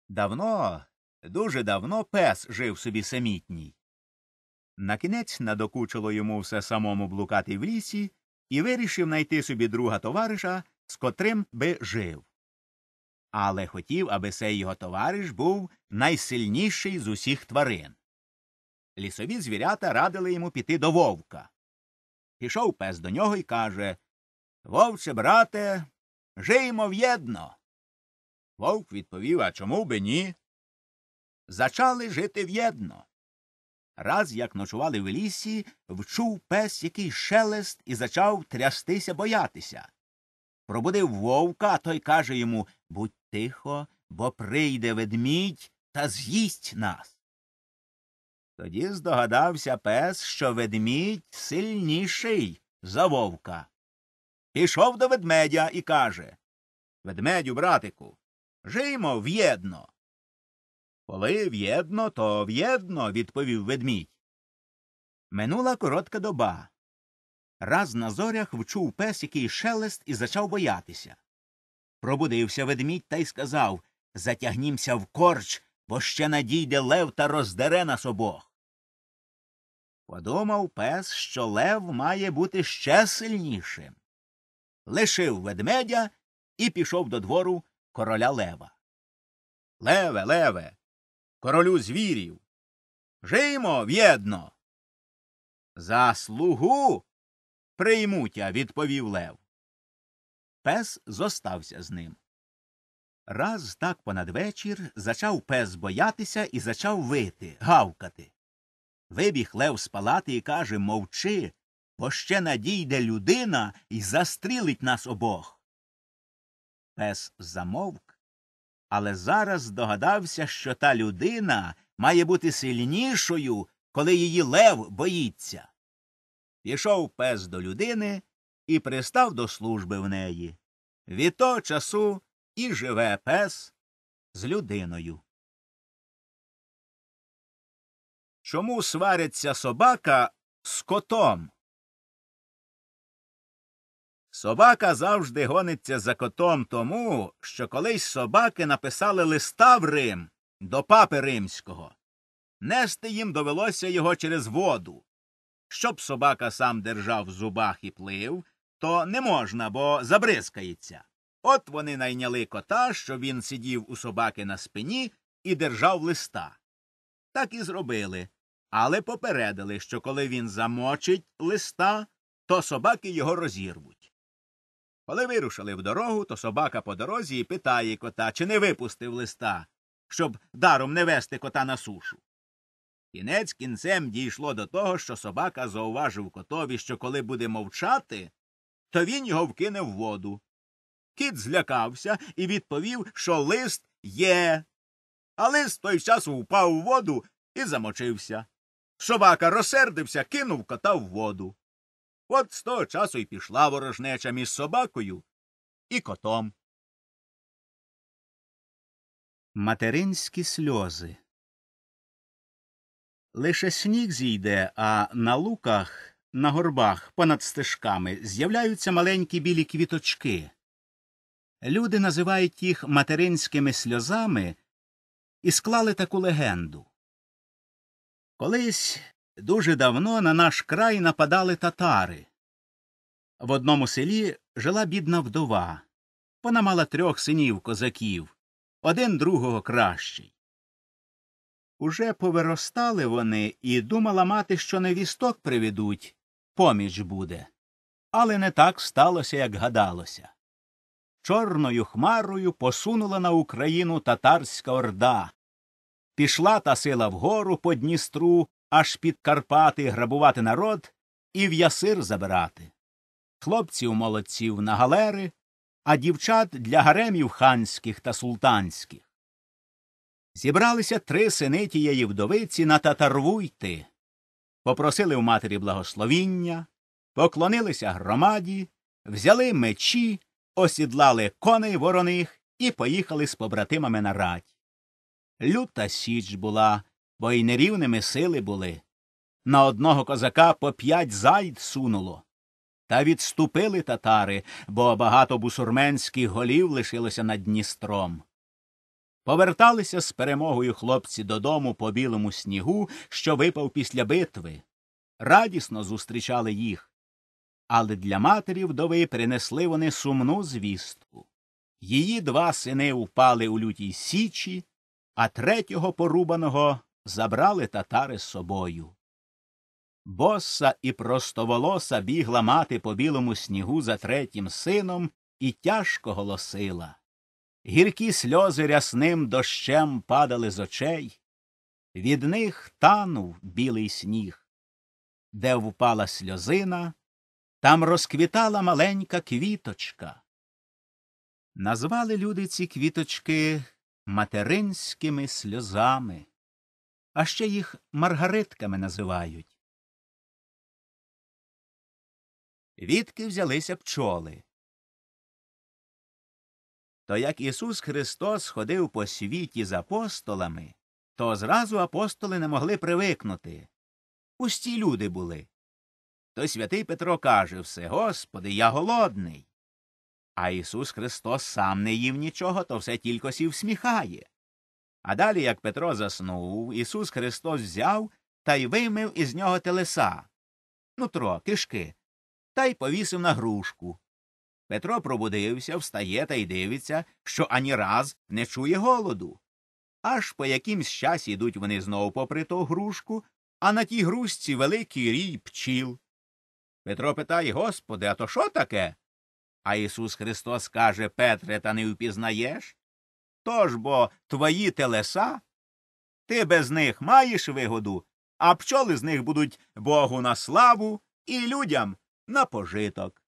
[SPEAKER 1] Давно, дуже давно пес жив собі самітній.
[SPEAKER 2] На кінець надокучило йому все самому блукати в лісі і вирішив знайти собі друга товариша, з котрим би жив але хотів, аби сей його товариш був найсильніший з усіх тварин. Лісові звірята радили йому піти до вовка. Пішов пес до нього і каже
[SPEAKER 1] Вовче, брате, жиємо в'єдно. Вовк відповів А чому би ні? Зачали жити в'єдно.
[SPEAKER 2] Раз як ночували в лісі, вчув пес якийсь шелест і зачав трястися боятися. Пробудив вовка, а той каже йому Будь тихо, бо прийде ведмідь та з'їсть нас. Тоді здогадався пес, що ведмідь сильніший за вовка. Пішов до ведмедя і каже Ведмедю, братику, жиймо в'єдно. Коли в'єдно, то в'єдно, відповів ведмідь. Минула коротка доба. Раз на зорях вчув пес який шелест і зачав боятися. Пробудився ведмідь та й сказав Затягнімся в корч, бо ще надійде лев та роздере нас обох. Подумав пес, що лев має бути ще сильнішим.
[SPEAKER 1] Лишив ведмедя і пішов до двору короля лева. Леве, леве, королю звірів. Жиймо в'єдно. За слугу приймуття, відповів лев. Пес зостався з ним. Раз так
[SPEAKER 2] понад вечір зачав пес боятися і зачав вити, гавкати. Вибіг лев з палати і каже Мовчи, бо ще надійде людина і застрілить нас обох. Пес замовк, але зараз догадався, що та людина має бути сильнішою, коли її лев боїться. Пішов пес до людини і
[SPEAKER 1] пристав до служби в неї. Від того часу і живе пес з людиною. Чому сваряться собака з котом?
[SPEAKER 2] Собака завжди гониться за котом тому, що колись собаки написали листа в Рим до папи римського. Нести їм довелося його через воду. Щоб собака сам держав в зубах і плив, то не можна, бо забризкається. От вони найняли кота, що він сидів у собаки на спині і держав листа. Так і зробили, але попередили, що коли він замочить листа, то собаки його розірвуть. Коли вирушили в дорогу, то собака по дорозі і питає кота, чи не випустив листа, щоб даром не вести кота на сушу. Кінець кінцем дійшло до того, що собака зауважив котові, що коли буде мовчати, то він його вкине в воду. Кіт злякався і відповів, що лист є. А лист той час впав у воду і замочився.
[SPEAKER 1] Собака розсердився, кинув кота в воду. От з того часу й пішла ворожнеча між собакою і котом. Материнські сльози. Лише сніг
[SPEAKER 2] зійде, а на луках. На горбах понад стежками з'являються маленькі білі квіточки. Люди називають їх материнськими сльозами і склали таку легенду. Колись дуже давно на наш край нападали татари. В одному селі жила бідна вдова. Вона мала трьох синів козаків, один другого кращий. Уже повиростали вони і думала мати, що не вісток приведуть, поміч буде. Але не так сталося, як гадалося. Чорною хмарою посунула на Україну татарська орда. Пішла та сила вгору по Дністру, аж під Карпати грабувати народ і в ясир забирати. Хлопців молодців на галери, а дівчат для гаремів ханських та султанських. Зібралися три сини тієї вдовиці на татарвуйти попросили в матері благословіння, поклонилися громаді, взяли мечі, осідлали коней вороних і поїхали з побратимами на радь. Люта січ була, бо й нерівними сили були. На одного козака по п'ять зайд сунуло. Та відступили татари, бо багато бусурменських голів лишилося над Дністром. Поверталися з перемогою хлопці додому по білому снігу, що випав після битви. Радісно зустрічали їх. Але для матері вдови принесли вони сумну звістку. Її два сини впали у лютій січі, а третього порубаного забрали татари з собою. Босса і простоволоса бігла мати по білому снігу за третім сином і тяжко голосила гіркі сльози рясним дощем падали з очей, від них танув білий сніг. Де впала сльозина, там розквітала маленька квіточка. Назвали люди ці квіточки
[SPEAKER 1] материнськими сльозами, а ще їх маргаритками називають. Відки взялися пчоли то як Ісус Христос ходив по
[SPEAKER 2] світі з апостолами, то зразу апостоли не могли привикнути. Пусті люди були. То святий Петро каже все Господи, я голодний. А Ісус Христос сам не їв нічого, то все тільки сів сміхає. А далі, як Петро заснув, Ісус Христос взяв та й вимив із нього телеса, нутро, кишки, та й повісив на грушку. Петро пробудився, встає та й дивиться, що ані раз не чує голоду. Аж по якимсь час ідуть вони знов попри ту грушку, а на тій грушці великий рій пчіл. Петро питає Господи, а то що таке? А Ісус Христос каже Петре, та не впізнаєш? Тож бо твої телеса? Ти без них маєш вигоду, а пчоли з
[SPEAKER 1] них будуть Богу на славу і людям на пожиток.